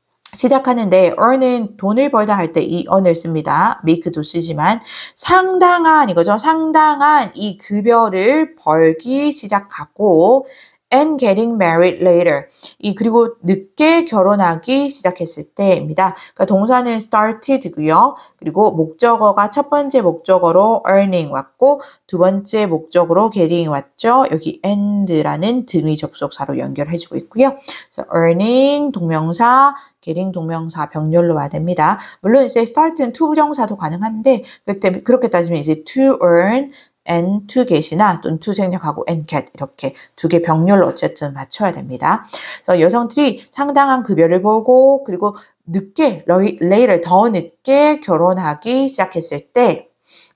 시작하는데 earn은 돈을 벌다 할 때 이 earn을 씁니다. make도 쓰지만 상당한 이거죠. 상당한 이 급여를 벌기 시작하고 and getting married later. 이 그리고 늦게 결혼하기 시작했을 때입니다. 그러니까 동사는 started고요. 그리고 목적어가 첫 번째 목적어로 earning 왔고 두 번째 목적으로 getting 왔죠. 여기 and라는 등위 접속사로 연결해 주고 있고요. 그래서 earning 동명사 getting 동명사 병렬로 와야 됩니다. 물론 이제 start는 to 부정사도 가능한데 그때 그렇게 따지면 이제 to earn and t get이나 또는 t 생략하고 a n get 이렇게 두 개 병렬로 어쨌든 맞춰야 됩니다. 그래서 여성들이 상당한 급여를 벌고 그리고 늦게 l a t 더 늦게 결혼하기 시작했을 때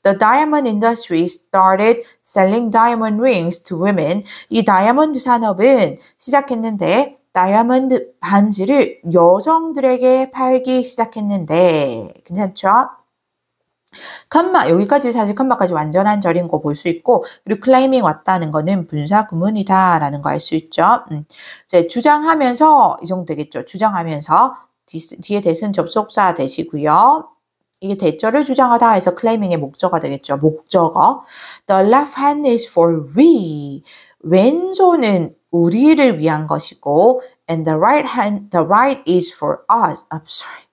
The diamond industry started selling diamond rings to women. 이 다이아몬드 산업은 시작했는데 다이아몬드 반지를 여성들에게 팔기 시작했는데 괜찮죠? 칸마 여기까지 사실 칸마까지 완전한 절인 거 볼 수 있고 그리고 클라이밍 왔다는 거는 분사 구문이다라는 거 알 수 있죠. 음. 이제 주장하면서 이 정도 되겠죠. 주장하면서 뒤, 뒤에 대신 접속사 되시고요. 이게 대절을 주장하다 해서 클레이밍의 목적어 되겠죠. 목적어. The left hand is for we. 왼손은 우리를 위한 것이고 and the right hand the right is for us. I'm 아, sorry.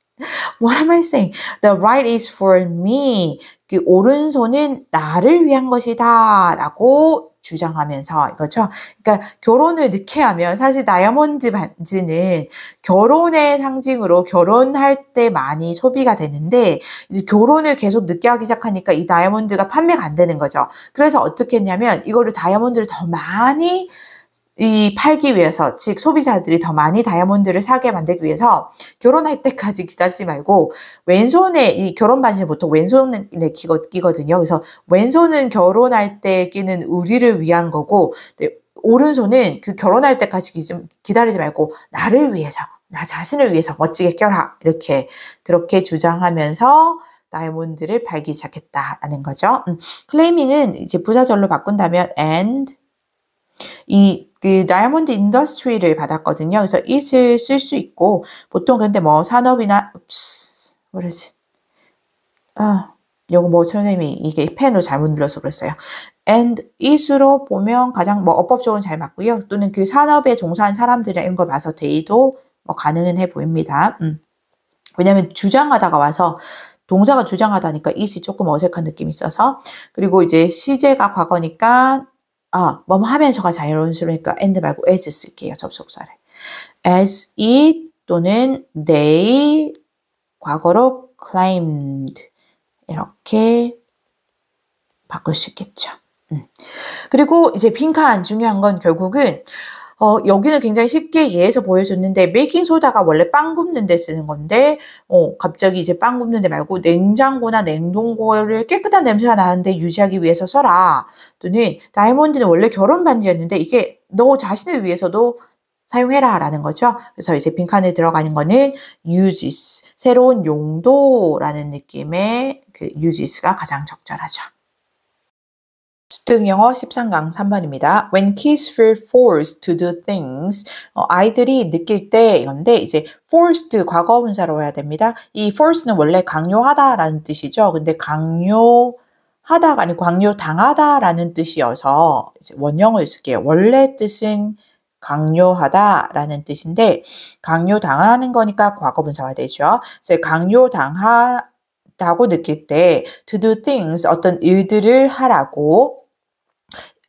What am I saying? The right is for me. 그 오른손은 나를 위한 것이다. 라고 주장하면서 그렇죠 그러니까 결혼을 늦게 하면 사실 다이아몬드 반지는 결혼의 상징으로 결혼할 때 많이 소비가 되는데 이제 결혼을 계속 늦게 하기 시작하니까 이 다이아몬드가 판매가 안 되는 거죠. 그래서 어떻게 했냐면 이거를 다이아몬드를 더 많이 이 팔기 위해서 즉 소비자들이 더 많이 다이아몬드를 사게 만들기 위해서 결혼할 때까지 기다리지 말고 왼손에 이 결혼 반지는 보통 왼손에 끼거든요. 그래서 왼손은 결혼할 때 끼는 우리를 위한 거고 네, 오른손은 그 결혼할 때까지 기다리지 말고 나를 위해서 나 자신을 위해서 멋지게 껴라 이렇게 그렇게 주장하면서 다이아몬드를 팔기 시작했다라는 거죠. 음, 클레이밍은 이제 부사절로 바꾼다면 and 이그 다이아몬드 인더스트리를 받았거든요. 그래서 it을 쓸 수 있고 보통 근데 뭐 산업이나 읍스, 뭐라지? 아, 요거 뭐 선생님이 이게 펜으로 잘못 눌러서 그랬어요. and it으로 보면 가장 뭐어법적으로잘 맞고요. 또는 그 산업에 종사한 사람들의 걸 봐서 데이도 뭐 가능은 해 보입니다. 음. 왜냐면 주장하다가 와서 동사가 주장하다니까 it이 조금 어색한 느낌이 있어서 그리고 이제 시제가 과거니까 아, 뭐 하면서가 자연스러우니까 and 말고 as 쓸게요. 접속사를. as it 또는 they 과거로 claimed 이렇게 바꿀 수 있겠죠. 음. 그리고 이제 빈칸 중요한 건 결국은 어, 여기는 굉장히 쉽게 예에서 보여줬는데 베이킹 소다가 원래 빵 굽는 데 쓰는 건데 어, 갑자기 이제 빵 굽는 데 말고 냉장고나 냉동고를 깨끗한 냄새가 나는데 유지하기 위해서 써라. 또는 다이몬드는 원래 결혼 반지였는데 이게 너 자신을 위해서도 사용해라 라는 거죠. 그래서 이제 빈칸에 들어가는 거는 uses, 새로운 용도라는 느낌의 그 uses가 가장 적절하죠. 수득 영어 13강 3번입니다. When kids feel forced to do things. 어, 아이들이 느낄 때 이건데 이제 forced 과거 분사로 해야 됩니다. 이 force는 원래 강요하다라는 뜻이죠. 근데 강요 하다가 아니 강요당하다라는 뜻이어서 원형을 쓸게요. 원래 뜻은 강요하다라는 뜻인데 강요당하는 거니까 과거분사가 되죠. 그래 강요당하 다고 느낄 때 to do things 어떤 일들을 하라고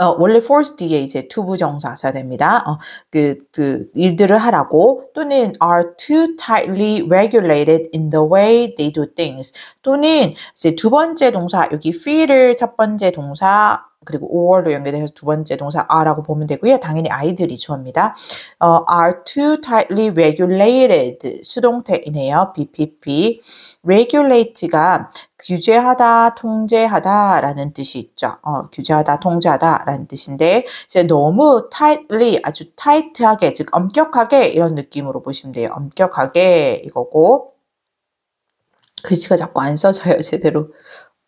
어, 원래 force 뒤에 이제 투부 정사사 됩니다. 어, 그, 그 일들을 하라고 또는 are too tightly regulated in the way they do things 또는 이제 두 번째 동사 여기 feel을 첫 번째 동사 그리고 or로 연결돼서 두 번째 동사 are라고 보면 되고요. 당연히 아이들이 주어입니다. 어, are too tightly regulated 수동태이네요. BPP regulate가 규제하다, 통제하다라는 뜻이 있죠. 어, 규제하다, 통제하다라는 뜻인데 이제 너무 tightly 아주 타이트하게 즉 엄격하게 이런 느낌으로 보시면 돼요. 엄격하게 이거고 글씨가 자꾸 안 써져요 제대로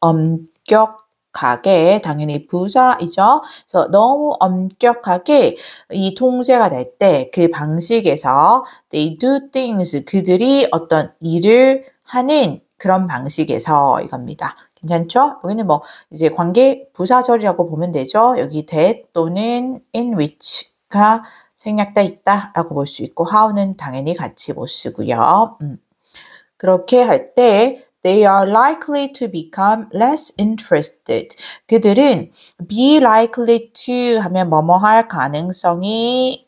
엄격 가게 당연히 부사이죠. 그래서 너무 엄격하게 이 통제가 될 때 그 방식에서 they do things 그들이 어떤 일을 하는 그런 방식에서 이겁니다. 괜찮죠? 여기는 뭐 이제 관계 부사절이라고 보면 되죠. 여기 that 또는 in which가 생략돼 있다라고 볼 수 있고 how는 당연히 같이 못 쓰고요. 음. 그렇게 할때 They are likely to become less interested. 그들은 be likely to 하면 뭐뭐 할 가능성이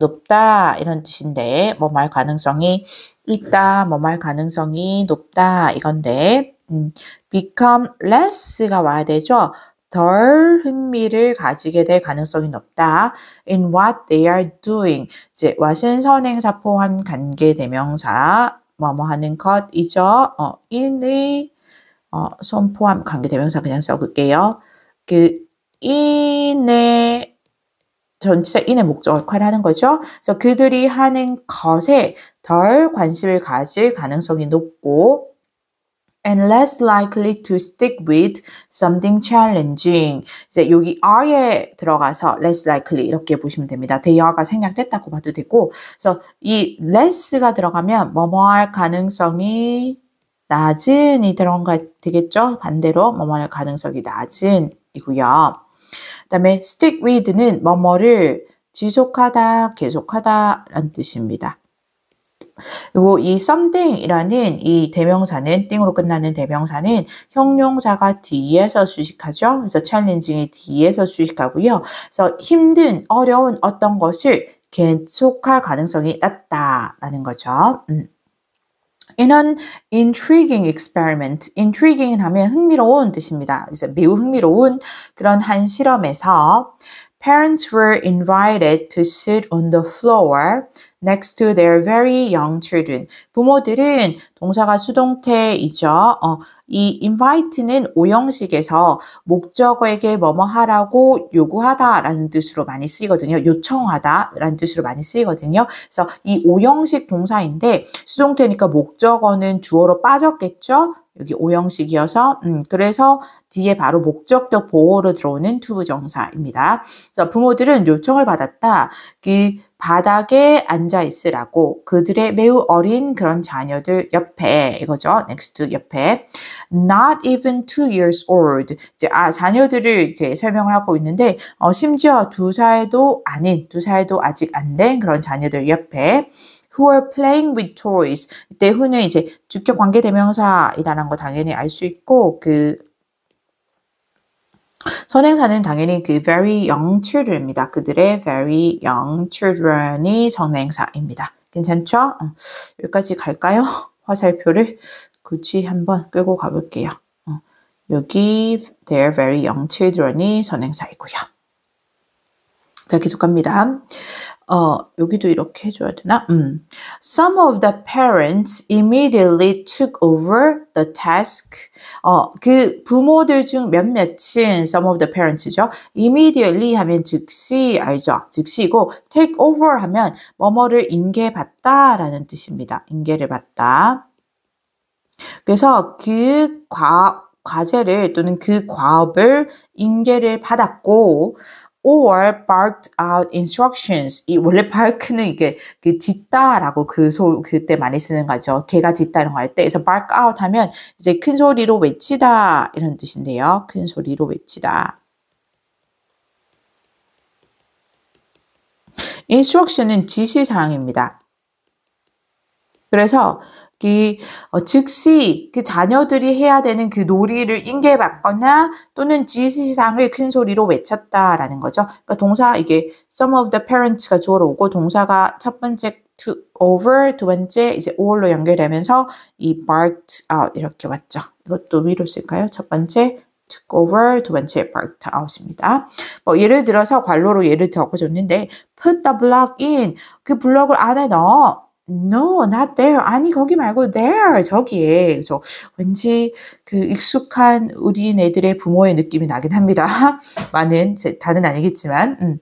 높다 이런 뜻인데 뭐뭐 할 가능성이 있다 뭐뭐 할 가능성이 높다 이건데 음, become less가 와야 되죠. 덜 흥미를 가지게 될 가능성이 높다. In what they are doing. 이제 와신 선행사 포함 관계 대명사 뭐뭐 하는 것이죠. 어, 인의 어, 손포함 관계대명사 그냥 써볼게요. 그 인의 전치 인의 목적 역할을 하는 거죠. 그래서 그들이 하는 것에 덜 관심을 가질 가능성이 높고 and less likely to stick with something challenging. 이제 여기 are에 들어가서 less likely 이렇게 보시면 됩니다. they are가 생략됐다고 봐도 되고, 그래서 이 less가 들어가면 뭐뭐할 가능성이 낮은이 들어 되겠죠? 반대로 뭐뭐할 가능성이 낮은이고요. 그다음에 stick with는 뭐뭐를 지속하다, 계속하다라는 뜻입니다. 그리고 이 something이라는 이 대명사는 띵으로 끝나는 대명사는 형용사가 뒤에서 수식하죠. 그래서 challenging이 뒤에서 수식하고요. 그래서 힘든, 어려운 어떤 것을 계속할 가능성이 낮다라는 거죠. 음. In an intriguing experiment. intriguing 하면 흥미로운 뜻입니다. 그래서 매우 흥미로운 그런 한 실험에서 parents were invited to sit on the floor next to their very young children. 부모들은 동사가 수동태이죠. 어, 이 invite는 오형식에서 목적어에게 뭐뭐 하라고 요구하다라는 뜻으로 많이 쓰이거든요. 요청하다라는 뜻으로 많이 쓰이거든요. 그래서 이 오형식 동사인데 수동태니까 목적어는 주어로 빠졌겠죠. 여기 오형식이어서 음, 그래서 뒤에 바로 목적격 보호로 들어오는 투부정사입니다. 그래서 부모들은 요청을 받았다. 그 바닥에 앉아 있으라고 그들의 매우 어린 그런 자녀들 옆에 이거죠. next 옆에 not even two years old 이제 아 자녀들을 이제 설명을 하고 있는데 어, 심지어 두 살도 아닌 두 살도 아직 안 된 그런 자녀들 옆에 who are playing with toys 이때 후는 이제 주격 관계 대명사이다라는 거 당연히 알 수 있고 그 선행사는 당연히 그 very young children입니다. 그들의 very young children이 선행사입니다. 괜찮죠? 어, 여기까지 갈까요? 화살표를 굳이 한번 끌고 가볼게요. 어, 여기 their very young children이 선행사이고요. 자, 계속 갑니다. 어, 여기도 이렇게 해줘야 되나? 음. Some of the parents immediately took over the task. 어, 그 부모들 중 몇몇은 some of the parents죠. immediately 하면 즉시 알죠. 즉시고 take over 하면 뭐뭐를 인계받다라는 뜻입니다. 인계를 받다. 그래서 그 과, 과제를 또는 그 과업을 인계를 받았고 or barked out instructions. 이 원래 bark는 이게 그 짖다라고 그 소 그때 많이 쓰는 거죠. 개가 짖다 이런 거할 때. 그래서 bark out 하면 이제 큰 소리로 외치다 이런 뜻인데요. 큰 소리로 외치다. instruction은 지시사항입니다. 그래서 이 어, 즉시 그 자녀들이 해야 되는 그 놀이를 인계받거나 또는 지시사항을 큰 소리로 외쳤다라는 거죠. 그러니까 동사 이게 some of the parents가 주어로 오고 동사가 첫 번째 to over 두 번째 이제 all로 연결되면서 이 barked out 이렇게 왔죠. 이것도 위로 쓸까요? 첫 번째 took over 두 번째 barked out입니다. 뭐 예를 들어서 관로로 예를 들어 줬는데 put the block in 그 블럭을 안에 넣어 No, not there. 아니, 거기 말고 there. 저기에. 그죠? 왠지 그 익숙한 우리네들의 부모의 느낌이 나긴 합니다. 많은, 제, 다는 아니겠지만. 음.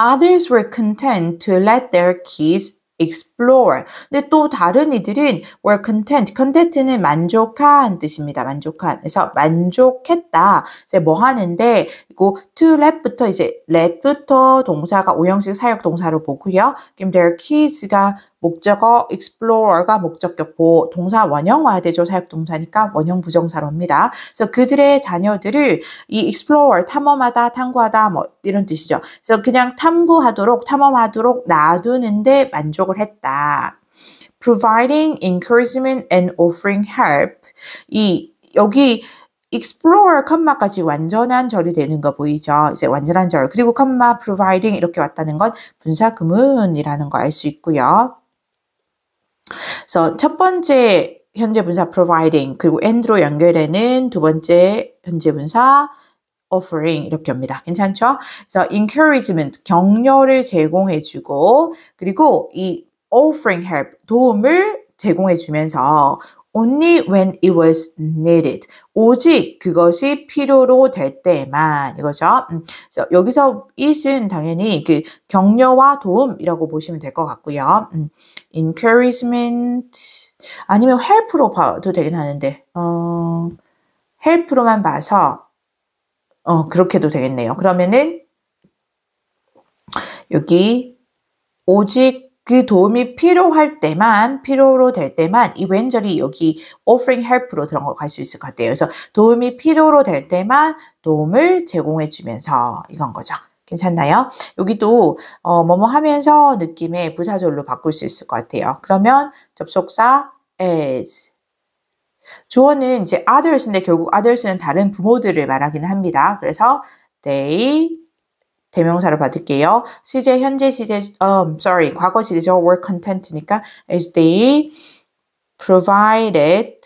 Others were content to let their kids explore. 근데 또 다른 이들은 were content. content는 만족한 뜻입니다. 만족한. 그래서 만족했다. 이제 뭐 하는데 그리고 to let부터 이제 let부터 동사가 오형식 사역 동사로 보고요. 그럼 their kids가 목적어 explore가 r 목적격보 동사 원형 화야 되죠. 사역동사니까 원형 부정사로 입니다 그래서 그들의 자녀들을 이 explore r 탐험하다 탐구하다 뭐 이런 뜻이죠. 그래서 그냥 탐구하도록 탐험하도록 놔두는데 만족을 했다. providing encouragement and offering help 이 여기 explore 컴마까지 완전한 절이 되는 거 보이죠? 이제 완전한 절. 그리고 컴마 providing 이렇게 왔다는 건 분사 구문이라는 거 알 수 있고요. 그래서 첫 번째 현재 분사 providing 그리고 and로 연결되는 두 번째 현재 분사 offering 이렇게 옵니다. 괜찮죠? 그래서 encouragement 격려를 제공해 주고 그리고 이 offering help 도움을 제공해 주면서 only when it was needed. 오직 그것이 필요로 될 때만 이거죠. 음, 여기서 it은 당연히 그 격려와 도움이라고 보시면 될 것 같고요. 음. encouragement 아니면 help로 봐도 되긴 하는데 어, help로만 봐서 어, 그렇게도 되겠네요. 그러면은 여기 오직 그 도움이 필요할 때만 필요로 될 때만 이 왼절이 여기 offering help로 들어갈 수 있을 것 같아요. 그래서 도움이 필요로 될 때만 도움을 제공해 주면서 이건 거죠. 괜찮나요? 여기도 어, 뭐뭐 하면서 느낌의 부사절로 바꿀 수 있을 것 같아요. 그러면 접속사 as 주어는 이제 others인데 결국 others는 다른 부모들을 말하기는 합니다. 그래서 they 대명사를 받을게요. 시제 현재 시제 um, sorry 과거 시제죠. were content니까 as they provided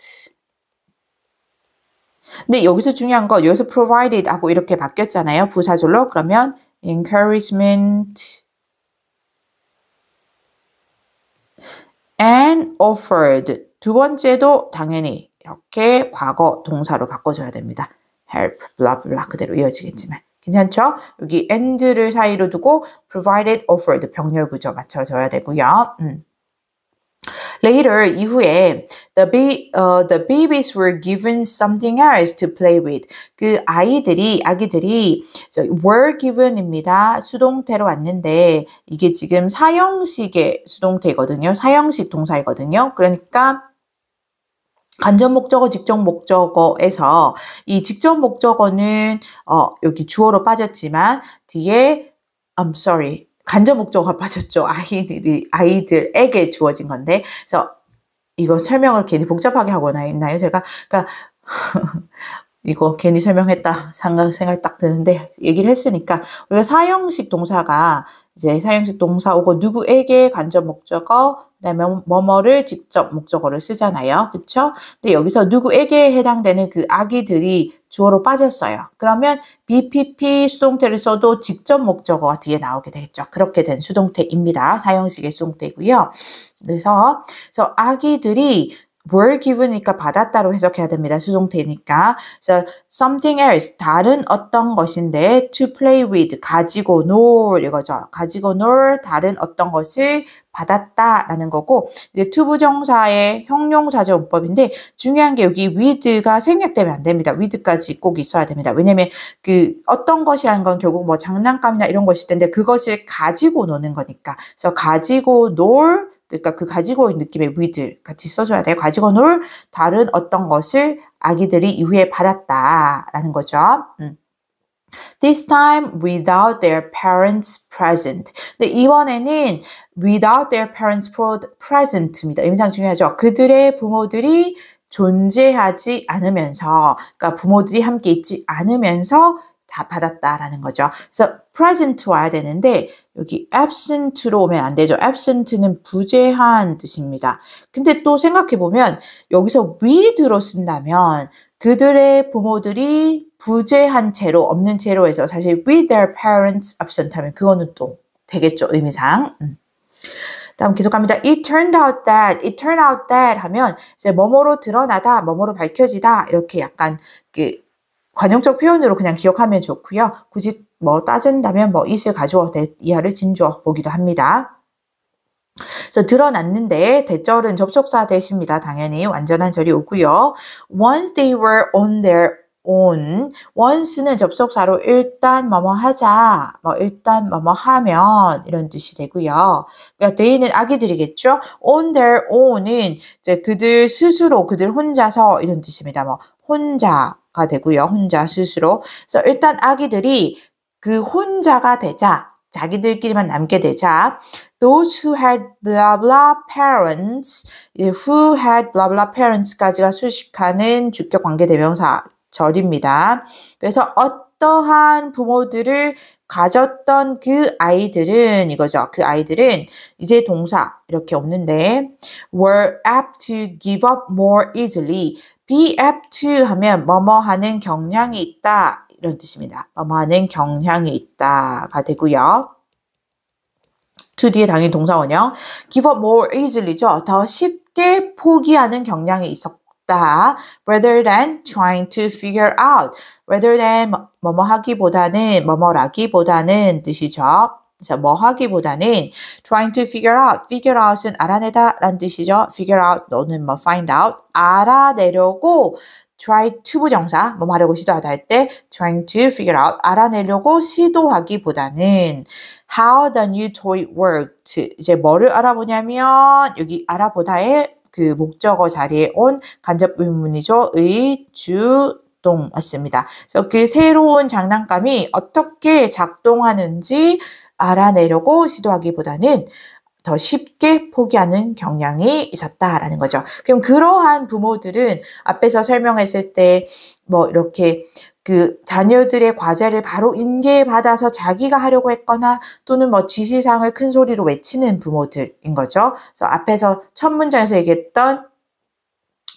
근데 여기서 중요한 건 여기서 provided 하고 이렇게 바뀌었잖아요. 부사절로 그러면 encouragement and offered 두 번째도 당연히 이렇게 과거 동사로 바꿔줘야 됩니다. help, blah blah 그대로 이어지겠지만 괜찮죠? 여기 and를 사이로 두고 provided, offered 병렬 구조 맞춰줘야 되고요. 음. Later 이후에 the, ba uh, the babies were given something else to play with. 그 아이들이 아기들이 were given입니다. 수동태로 왔는데 이게 지금 사형식의 수동태거든요. 사형식 동사이거든요. 그러니까 간접 목적어, 직접 목적어에서 이 직접 목적어는 어, 여기 주어로 빠졌지만 뒤에 I'm sorry 간접 목적어가 빠졌죠. 아이들이 아이들에게 주어진 건데 그래서 이거 설명을 괜히 복잡하게 하고나있나요 제가 그러니까 이거 괜히 설명했다 생각, 생각딱 드는데 얘기를 했으니까 우리가 사형식 동사가 이제 사형식 동사 오고 누구에게 간접 목적어 그다음에 뭐, 뭐뭐를 직접 목적어를 쓰잖아요. 그쵸 근데 여기서 누구에게 해당되는 그 아기들이 주어로 빠졌어요. 그러면 BPP 수동태를 써도 직접 목적어가 뒤에 나오게 되겠죠. 그렇게 된 수동태입니다. 사형식의 수동태고요. 그래서, 그래서 아기들이 were given이니까 받았다로 해석해야 됩니다. 수동태니까. 그래 something else 다른 어떤 것인데 to play with 가지고 놀 이거죠. 가지고 놀 다른 어떤 것을 받았다라는 거고 이제 to 부정사의 형용사제원법인데 중요한 게 여기 with가 생략되면 안 됩니다. with까지 꼭 있어야 됩니다. 왜냐면 그 어떤 것이라는 건 결국 뭐 장난감이나 이런 것일 텐데 그것을 가지고 노는 거니까. 그래서 가지고 놀 그러니까 그 가지고 있는 느낌의 위들 같이 써줘야 돼 가지고 놀 다른 어떤 것을 아기들이 유해 받았다라는 거죠. 음. This time without their parents present. 근데 이번에는 without their parents present입니다. 임상 중요하죠. 그들의 부모들이 존재하지 않으면서, 그러니까 부모들이 함께 있지 않으면서 다 받았다라는 거죠. 그래서 present 와야 되는데 여기 absent로 오면 안 되죠. absent는 부재한 뜻입니다. 근데 또 생각해보면 여기서 with로 쓴다면 그들의 부모들이 부재한 채로 없는 채로 해서 사실 with their parents absent 하면 그거는 또 되겠죠. 의미상. 음. 다음 계속합니다. It turned out that, it turned out that 하면 이제 뭐뭐로 드러나다, 뭐뭐로 밝혀지다 이렇게 약간 그 관용적 표현으로 그냥 기억하면 좋고요. 굳이 뭐 따진다면 뭐 이슬 가져와 대 이하를 진주어 보기도 합니다. 그래서 드러났는데 대절은 접속사 대시입니다. 당연히 완전한 절이 오고요. Once they were on their on. w once는 접속사로 일단 뭐뭐 하자, 뭐 일단 뭐뭐 하면 이런 뜻이 되고요. 그러니까 they는 아기들이겠죠. on their own은 이제 그들 스스로, 그들 혼자서 이런 뜻입니다. 뭐 혼자가 되고요. 혼자 스스로. 그래서 일단 아기들이 그 혼자가 되자 자기들끼리만 남게 되자 those who had blah blah parents 예, who had blah blah parents까지가 수식하는 주격 관계 대명사 절입니다. 그래서 어떠한 부모들을 가졌던 그 아이들은 이거죠. 그 아이들은 이제 동사 이렇게 없는데 were apt to give up more easily be apt to 하면 뭐뭐 하는 경향이 있다 이런 뜻입니다. 뭐뭐하는 경향이 있다가 되고요. to 뒤에 당연히 동사원형. give up more easily죠. 더 쉽게 포기하는 경향이 있었다. rather than trying to figure out. rather than 뭐뭐 하기보다는 뭐뭐라기보다는 뜻이죠. 그래서 뭐 하기보다는 trying to figure out. figure out은 알아내다 라는 뜻이죠. figure out 너는 뭐 find out. 알아내려고 try to 부정사 뭐하고 시도하다 할 때 trying to figure out 알아내려고 시도하기보다는 how the new toy worked 이제 뭐를 알아보냐면 여기 알아보다의 그 목적어 자리에 온 간접 의문이죠 의주동 맞습니다. 그래서 그 새로운 장난감이 어떻게 작동하는지 알아내려고 시도하기보다는 더 쉽게 포기하는 경향이 있었다라는 거죠. 그럼 그러한 부모들은 앞에서 설명했을 때 뭐 이렇게 그 자녀들의 과제를 바로 인계받아서 자기가 하려고 했거나 또는 뭐지시사을큰 소리로 외치는 부모들인 거죠. 그래서 앞에서 첫 문장에서 얘기했던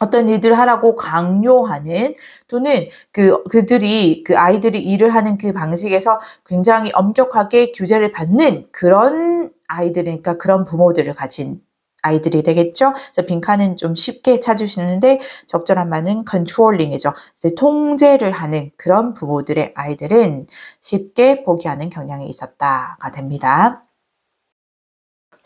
어떤 일들 하라고 강요하는 또는 그 그들이 그 아이들이 일을 하는 그 방식에서 굉장히 엄격하게 규제를 받는 그런 아이들이니까 그런 부모들을 가진 아이들이 되겠죠. 그래서 빈칸은 좀 쉽게 찾으시는데 적절한 말은 컨트롤링이죠. 이제 통제를 하는 그런 부모들의 아이들은 쉽게 포기하는 경향이 있었다가 됩니다.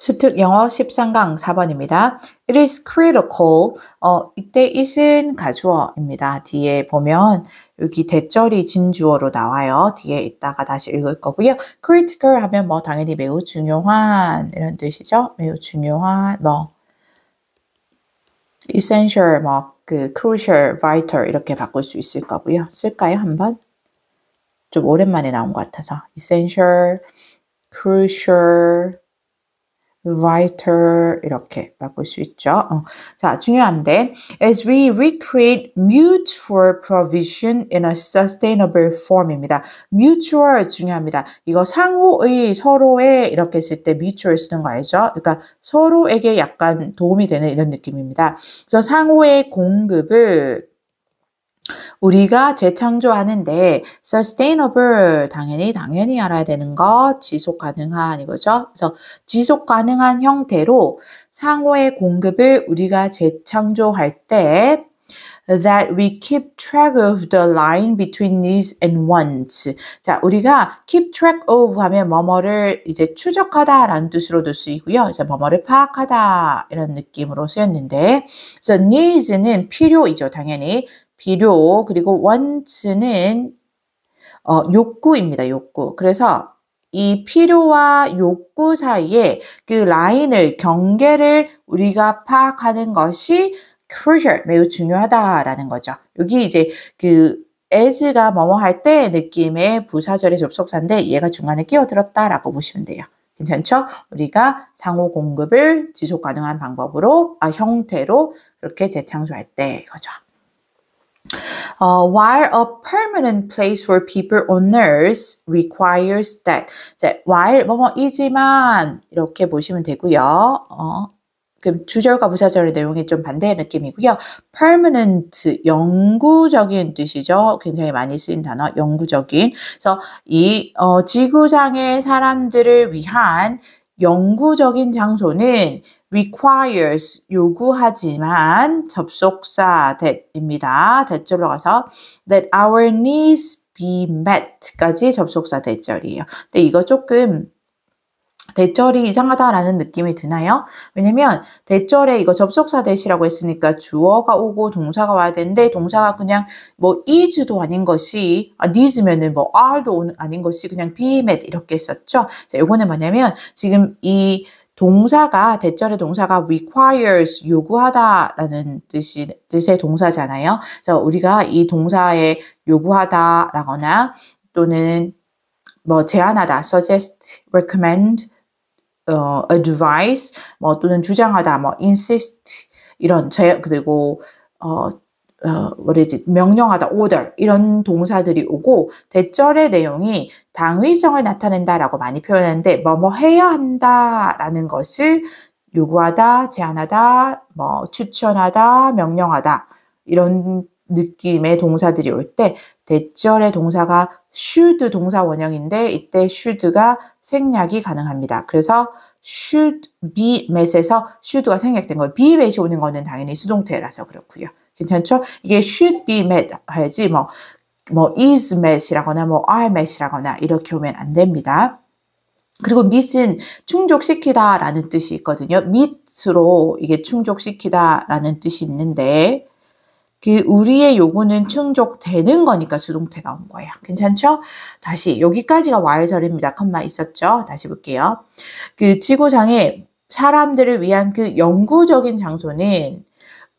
수특 영어 13강 4번입니다. It is critical. 어, 이때 is은 가주어입니다. 뒤에 보면 여기 대절이 진주어로 나와요. 뒤에 있다가 다시 읽을 거고요. critical 하면 뭐 당연히 매우 중요한 이런 뜻이죠. 매우 중요한 뭐 essential 뭐 그 crucial, vital 이렇게 바꿀 수 있을 거고요. 쓸까요? 한번 좀 오랜만에 나온 것 같아서 essential, crucial writer 이렇게 바꿀 수 있죠. 어. 자, 중요한데 as we recreate mutual provision in a sustainable form입니다. mutual 중요합니다. 이거 상호의 서로의 이렇게 쓸 때 mutual 쓰는 거 알죠? 그러니까 서로에게 약간 도움이 되는 이런 느낌입니다. 그래서 상호의 공급을 우리가 재창조하는데 sustainable 당연히 당연히 알아야 되는 거 지속 가능한 이거죠. 그래서 지속 가능한 형태로 상호의 공급을 우리가 재창조할 때 that we keep track of the line between needs and wants. 자, 우리가 keep track of 하면 뭐뭐를 이제 추적하다라는 뜻으로도 쓰이고요. 이제 뭐뭐를 파악하다 이런 느낌으로 쓰였는데, 그래서 needs는 필요이죠, 당연히. 비료, 그리고 원츠는 어, 욕구입니다. 욕구. 그래서 이 필요와 욕구 사이에 그 라인을, 경계를 우리가 파악하는 것이 crucial, 매우 중요하다라는 거죠. 여기 이제 그 as가 뭐뭐 할 때 느낌의 부사절의 접속사인데 얘가 중간에 끼어들었다라고 보시면 돼요. 괜찮죠? 우리가 상호 공급을 지속 가능한 방법으로, 아, 형태로 이렇게 재창조할 때 거죠. Uh, while a permanent place for people on earth requires that. 자, while 뭐뭐이지만 이렇게 보시면 되고요. 어, 그 주절과 부사절의 내용이 좀 반대의 느낌이고요. permanent 영구적인 뜻이죠. 굉장히 많이 쓰인 단어 영구적인. 그래서 이 어, 지구상의 사람들을 위한 영구적인 장소는 requires 요구하지만 접속사 that입니다. that절로 가서 that our needs be met까지 접속사 that절이에요. 근데 이거 조금 대절이 이상하다라는 느낌이 드나요? 왜냐면 대절에 이거 접속사 대시라고 했으니까 주어가 오고 동사가 와야 되는데 동사가 그냥 뭐 is도 아닌 것이 아, needs면은 뭐 are도 아닌 것이 그냥 be met 이렇게 썼죠. 자, 요거는 뭐냐면 지금 이 동사가 대절의 동사가 requires 요구하다라는 뜻이 뜻의 동사잖아요. 그래서 우리가 이 동사에 요구하다라거나 또는 뭐 제안하다 suggest, recommend, 어, advise 뭐 또는 주장하다 뭐 insist 이런 제 그리고 어 어, 뭐지 명령하다, order 이런 동사들이 오고 대절의 내용이 당위성을 나타낸다라고 많이 표현하는데 뭐뭐 해야 한다라는 것을 요구하다, 제안하다, 뭐 추천하다, 명령하다 이런 느낌의 동사들이 올 때 대절의 동사가 should 동사 원형인데 이때 should가 생략이 가능합니다. 그래서 should be met에서 should가 생략된 거 be met이 오는 거는 당연히 수동태라서 그렇고요. 괜찮죠? 이게 should be met 해야지 뭐, 뭐 is met이라거나 뭐 are met이라거나 이렇게 오면 안 됩니다. 그리고 meet은 충족시키다 라는 뜻이 있거든요. meet으로 이게 충족시키다 라는 뜻이 있는데 그 우리의 요구는 충족되는 거니까 수동태가온 거예요. 괜찮죠? 다시 여기까지가 와일절입니다. 컴마 있었죠? 다시 볼게요. 그 지구상에 사람들을 위한 그 영구적인 장소는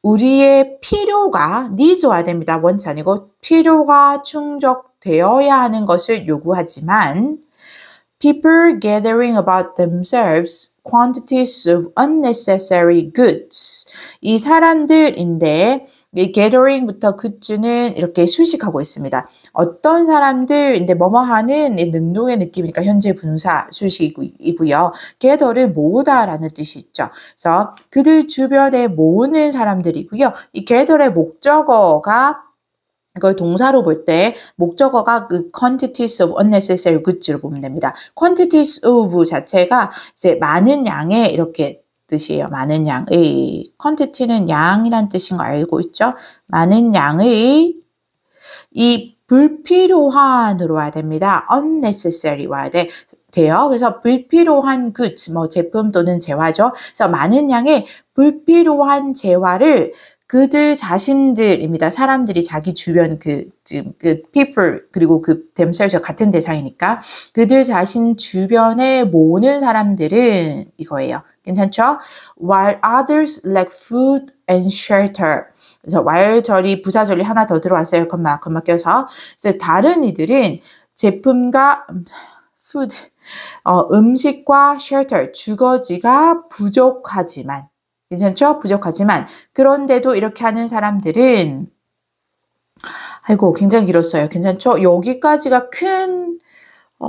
우리의 필요가 needs와야 됩니다. 원치 아니고 필요가 충족되어야 하는 것을 요구하지만 people gathering about themselves quantities of unnecessary goods. 이 사람들인데 이 gathering부터 goods는 이렇게 수식하고 있습니다. 어떤 사람들인데 뭐뭐하는 능동의 느낌이니까 현재 분사 수식이고요. gather를 모으다라는 뜻이 있죠. 그래서 그들 주변에 모으는 사람들이고요. 이 gather의 목적어가 이걸 동사로 볼 때 목적어가 그 quantities of unnecessary goods를 보면 됩니다. quantities of 자체가 이제 많은 양의 이렇게 뜻이에요. 많은 양의 quantity는 양이란 뜻인 거 알고 있죠? 많은 양의 이 불필요한으로 와야 됩니다. unnecessary 와야 돼. 돼요. 그래서 불필요한 goods, 뭐 제품 또는 재화죠. 그래서 많은 양의 불필요한 재화를 그들 자신들입니다. 사람들이 자기 주변 그, 그 people 그리고 그 themselves 같은 대상이니까 그들 자신 주변에 모는 사람들은 이거예요. 괜찮죠? While others lack food and shelter. 그래서 while 절이 부사절이 하나 더 들어왔어요. 컴마 컴마 껴서. 그래서 다른 이들은 제품과 음, food 어, 음식과 shelter 주거지가 부족하지만 괜찮죠? 부족하지만 그런데도 이렇게 하는 사람들은 아이고 굉장히 길었어요. 괜찮죠? 여기까지가 큰 어...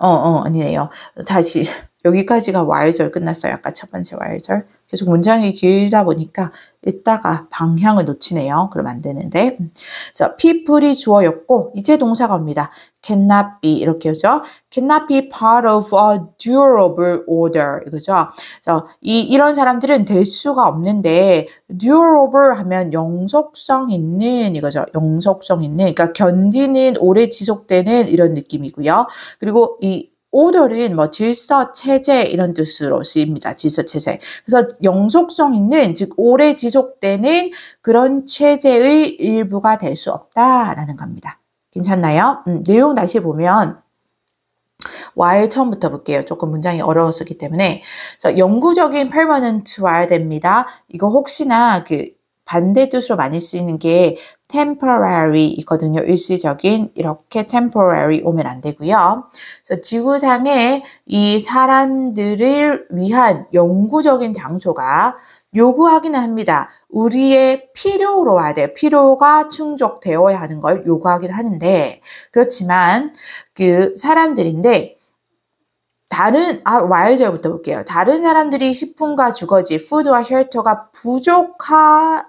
어, 어, 아니네요. 다시 여기까지가 와일절 끝났어요. 아까 첫 번째 와일절. 계속 문장이 길다 보니까 읽다가 방향을 놓치네요. 그럼 안 되는데. 음. 그래서 people이 주어였고 이제 동사가 옵니다. cannot be 이렇게 하죠. cannot be part of a durable order 이거죠. 그래서 이 이런 사람들은 될 수가 없는데 durable 하면 영속성 있는 이거죠. 영속성 있는 그러니까 견디는 오래 지속되는 이런 느낌이고요. 그리고 이오 r d 은뭐 질서 체제 이런 뜻으로 쓰입니다. 질서 체제. 그래서 영속성 있는 즉 오래 지속되는 그런 체제의 일부가 될 수 없다라는 겁니다. 괜찮나요? 음, 내용 다시 보면 while 처음부터 볼게요. 조금 문장이 어려웠었기 때문에. 그래서 영구적인 permanent 와야 됩니다. 이거 혹시나 그 반대 뜻으로 많이 쓰이는 게 temporary 이거든요. 일시적인 이렇게 temporary 오면 안 되고요. 그래서 지구상에 이 사람들을 위한 영구적인 장소가 요구하기는 합니다. 우리의 필요로 와야 돼요. 필요가 충족되어야 하는 걸 요구하긴 하는데 그렇지만 그 사람들인데 다른 아 와이절부터 볼게요. 다른 사람들이 식품과 주거지, 푸드와 쉘터가 부족하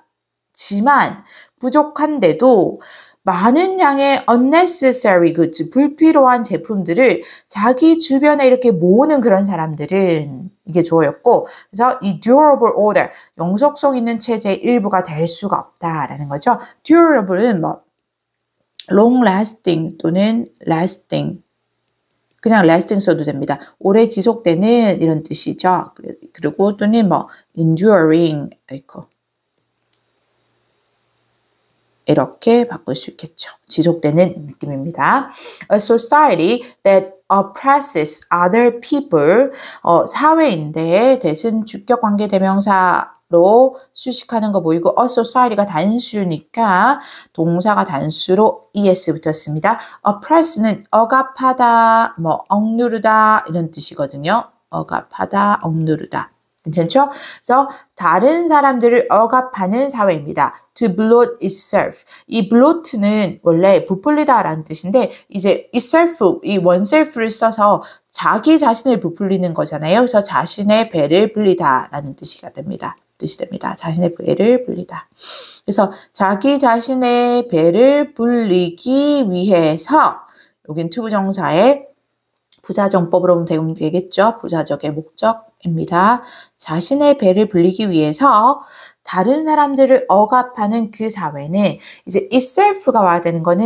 부지만 부족한데도 많은 양의 unnecessary goods, 불필요한 제품들을 자기 주변에 이렇게 모으는 그런 사람들은 이게 주어였고, 그래서 이 durable order, 영속성 있는 체제의 일부가 될 수가 없다라는 거죠. durable은 뭐, long lasting 또는 lasting. 그냥 lasting 써도 됩니다. 오래 지속되는 이런 뜻이죠. 그리고 또는 뭐, enduring, 아이코. 이렇게 바꿀 수 있겠죠. 지속되는 느낌입니다. A society that oppresses other people 어, 사회인데 대신 주격 관계 대명사 로 수식하는 거 보이고 a society가 단수니까 동사가 단수로 es 붙었습니다. oppress는 억압하다, 뭐 억누르다 이런 뜻이거든요. 억압하다, 억누르다. 괜찮죠? 그래서 다른 사람들을 억압하는 사회입니다. To bloat itself. 이 bloat는 원래 부풀리다라는 뜻인데 이제 itself, 이 oneself를 써서 자기 자신을 부풀리는 거잖아요. 그래서 자신의 배를 불리다라는 뜻이가 됩니다. 뜻이 됩니다. 자신의 배를 불리다. 그래서 자기 자신의 배를 불리기 위해서 여긴 투부정사의 부사정법으로 보면 되겠죠. 부사적의 목적, 입니다. 자신의 배를 불리기 위해서 다른 사람들을 억압하는 그 사회는 이제 itself가 와야 되는 거는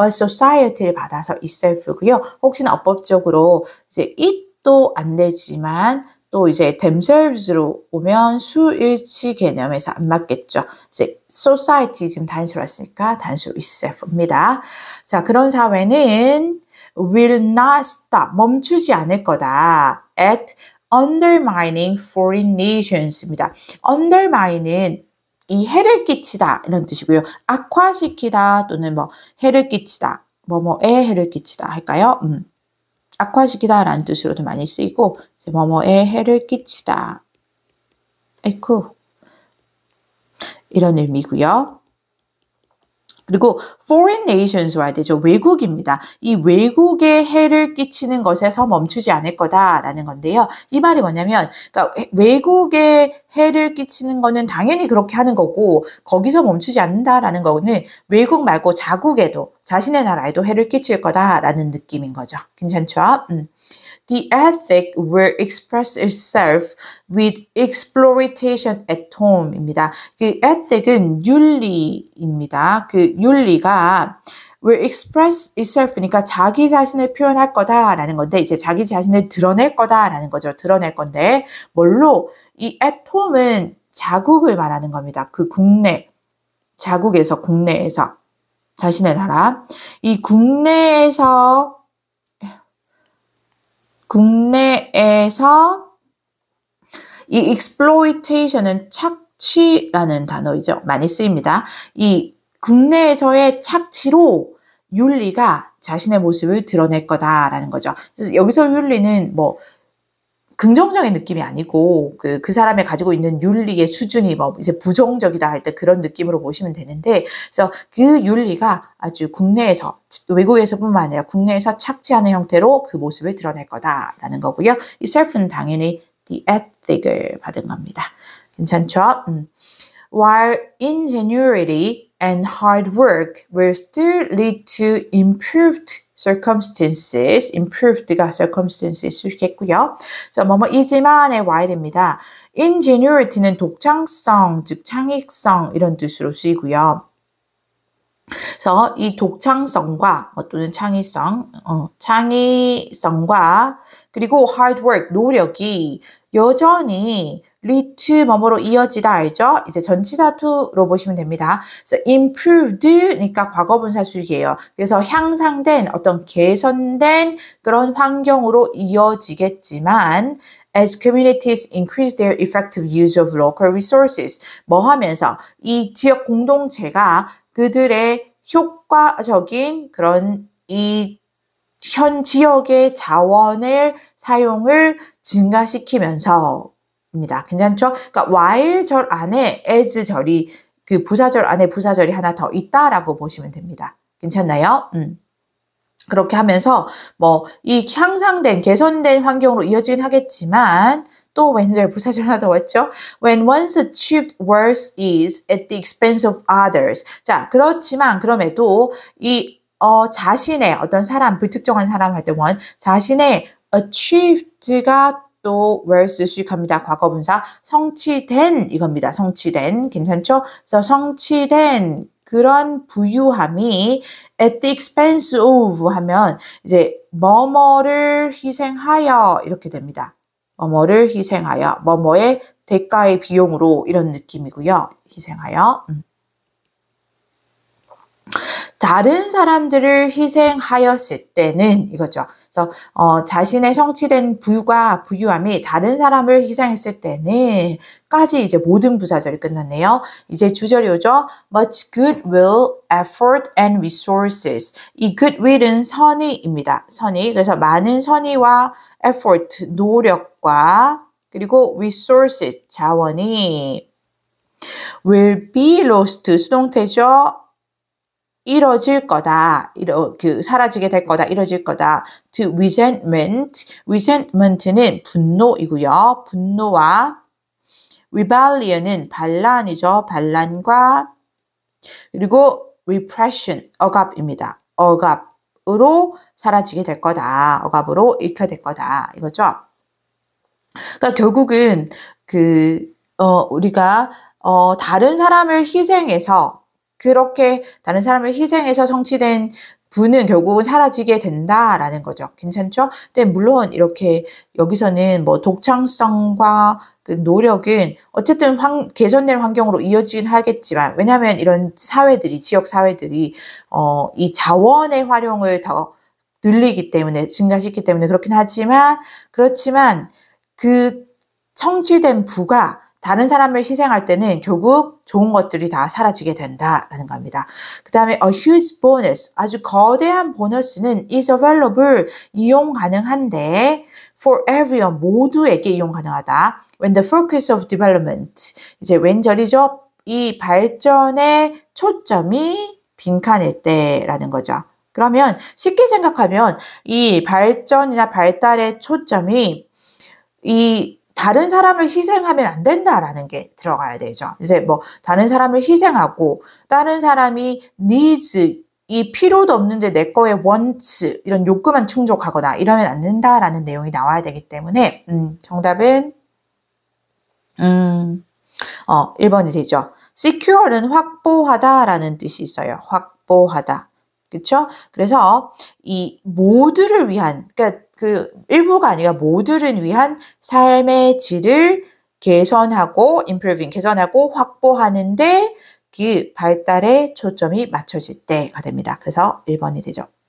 a society를 받아서 itself고요. 혹시나 어법적으로 이제 it도 안 되지만 또 이제 themselves로 오면 수일치 개념에서 안 맞겠죠. 이제 society 지금 단수로 왔으니까 단수 itself입니다. 자, 그런 사회는 will not stop, 멈추지 않을 거다. at undermining foreign nations입니다. undermine은 이 해를 끼치다 이런 뜻이고요. 악화시키다 또는 뭐 해를 끼치다 뭐뭐에 해를 끼치다 할까요? 음. 악화시키다라는 뜻으로도 많이 쓰이고 뭐뭐에 해를 끼치다 에쿠 이런 의미고요. 그리고 foreign nations로 할 때죠. 외국입니다. 이 외국에 해를 끼치는 것에서 멈추지 않을 거다라는 건데요. 이 말이 뭐냐면 그러니까 외국에 해를 끼치는 거는 당연히 그렇게 하는 거고 거기서 멈추지 않는다라는 거는 외국 말고 자국에도 자신의 나라에도 해를 끼칠 거다라는 느낌인 거죠. 괜찮죠? 음. the ethic will express itself with exploitation at home입니다. 그 ethic은 윤리입니다. 그 윤리가 will express itself니까 자기 자신을 표현할 거다라는 건데 이제 자기 자신을 드러낼 거다라는 거죠. 드러낼 건데 뭘로 이 at home은 자국을 말하는 겁니다. 그 국내 자국에서 국내에서 자신의 나라 이 국내에서 국내에서 이 exploitation은 착취라는 단어이죠. 많이 쓰입니다. 이 국내에서의 착취로 윤리가 자신의 모습을 드러낼 거다라는 거죠. 그래서 여기서 윤리는 뭐 긍정적인 느낌이 아니고 그, 그 사람이 가지고 있는 윤리의 수준이 뭐 이제 부정적이다 할 때 그런 느낌으로 보시면 되는데 그래서 그 윤리가 아주 국내에서 외국에서뿐만 아니라 국내에서 착취하는 형태로 그 모습을 드러낼 거다라는 거고요. 이 셀프는 당연히 the ethic을 받은 겁니다. 괜찮죠? 음. while ingenuity and hard work will still lead to improved circumstances, improved가 circumstances 쓰겠고요. 그래 뭐뭐이지만의 while입니다. ingenuity는 독창성, 즉 창의성 이런 뜻으로 쓰이고요. 그래서 이 독창성과 또는 창의성, 어, 창의성과 그리고 hard work, 노력이 여전히 리트 뭐뭐로 이어지다 알죠? 이제 전치사 투로 보시면 됩니다. 그래서 improved니까 과거 분사 수이에요 그래서 향상된 어떤 개선된 그런 환경으로 이어지겠지만 as communities increase their effective use of local resources 뭐 하면서 이 지역 공동체가 그들의 효과적인 그런 이 현 지역의 자원을 사용을 증가시키면서 입니다. 괜찮죠? 그러니까 while 절 안에 as 절이 그 부사절 안에 부사절이 하나 더 있다라고 보시면 됩니다. 괜찮나요? 음. 그렇게 하면서 뭐 이 향상된 개선된 환경으로 이어지긴 하겠지만 또 왼절 부사절 하나 더 왔죠. When once achieved worse is at the expense of others. 자 그렇지만 그럼에도 이 어, 자신의 어떤 사람 불특정한 사람 할때원 자신의 achieved가 또 where's 갑니다. 과거분사 성취된 이겁니다. 성취된 괜찮죠? 그래서 성취된 그런 부유함이 at the expense of 하면 이제 뭐뭐를 희생하여 이렇게 됩니다. 뭐뭐를 희생하여 뭐뭐의 대가의 비용으로 이런 느낌이고요. 희생하여 음. 다른 사람들을 희생하였을 때는 이거죠. 그래서 어, 자신의 성취된 부유가 부유함이 다른 사람을 희생했을 때는 까지 이제 모든 부사절이 끝났네요. 이제 주절이 오죠. Much goodwill, effort and resources. 이 goodwill은 선의입니다. 선의. 그래서 많은 선의와 effort, 노력과 그리고 resources, 자원이 will be lost, 수동태죠. 이뤄질 거다. 이러, 그 사라지게 될 거다. 이뤄질 거다. To resentment. resentment는 분노이고요. 분노와 rebellion은 반란이죠. 반란과 그리고 repression, 억압입니다. 억압으로 사라지게 될 거다. 억압으로 익혀될 거다. 이거죠. 그러니까 결국은 그 어, 우리가 어, 다른 사람을 희생해서 그렇게 다른 사람의희생에서 성취된 분은 결국은 사라지게 된다라는 거죠. 괜찮죠? 근데 물론 이렇게 여기서는 뭐 독창성과 그 노력은 어쨌든 환, 개선된 환경으로 이어지긴 하겠지만 왜냐하면 이런 사회들이 지역 사회들이 어, 이 자원의 활용을 더 늘리기 때문에 증가시키기 때문에 그렇긴 하지만 그렇지만 그 성취된 부가 다른 사람을 희생할 때는 결국 좋은 것들이 다 사라지게 된다라는 겁니다. 그 다음에 a huge bonus, 아주 거대한 보너스는 is available, 이용 가능한데 for everyone, 모두에게 이용 가능하다. When the focus of development, 이제 왼절이죠. 이 발전의 초점이 빈칸일 때라는 거죠. 그러면 쉽게 생각하면 이 발전이나 발달의 초점이 이 다른 사람을 희생하면 안 된다라는 게 들어가야 되죠. 이제 뭐 다른 사람을 희생하고 다른 사람이 n e 이 필요도 없는데 내 거에 원츠 이런 욕구만 충족하거나 이러면 안 된다라는 내용이 나와야 되기 때문에 음, 정답은 음, 어, 1번이 되죠. secure는 확보하다라는 뜻이 있어요. 확보하다. 그렇죠? 그래서 이 모두를 위한 그러니까 그 일부가 아니라 모두를 위한 삶의 질을 개선하고 improving 개선하고 확보하는데 그 발달에 초점이 맞춰질 때가 됩니다. 그래서 1번이 되죠.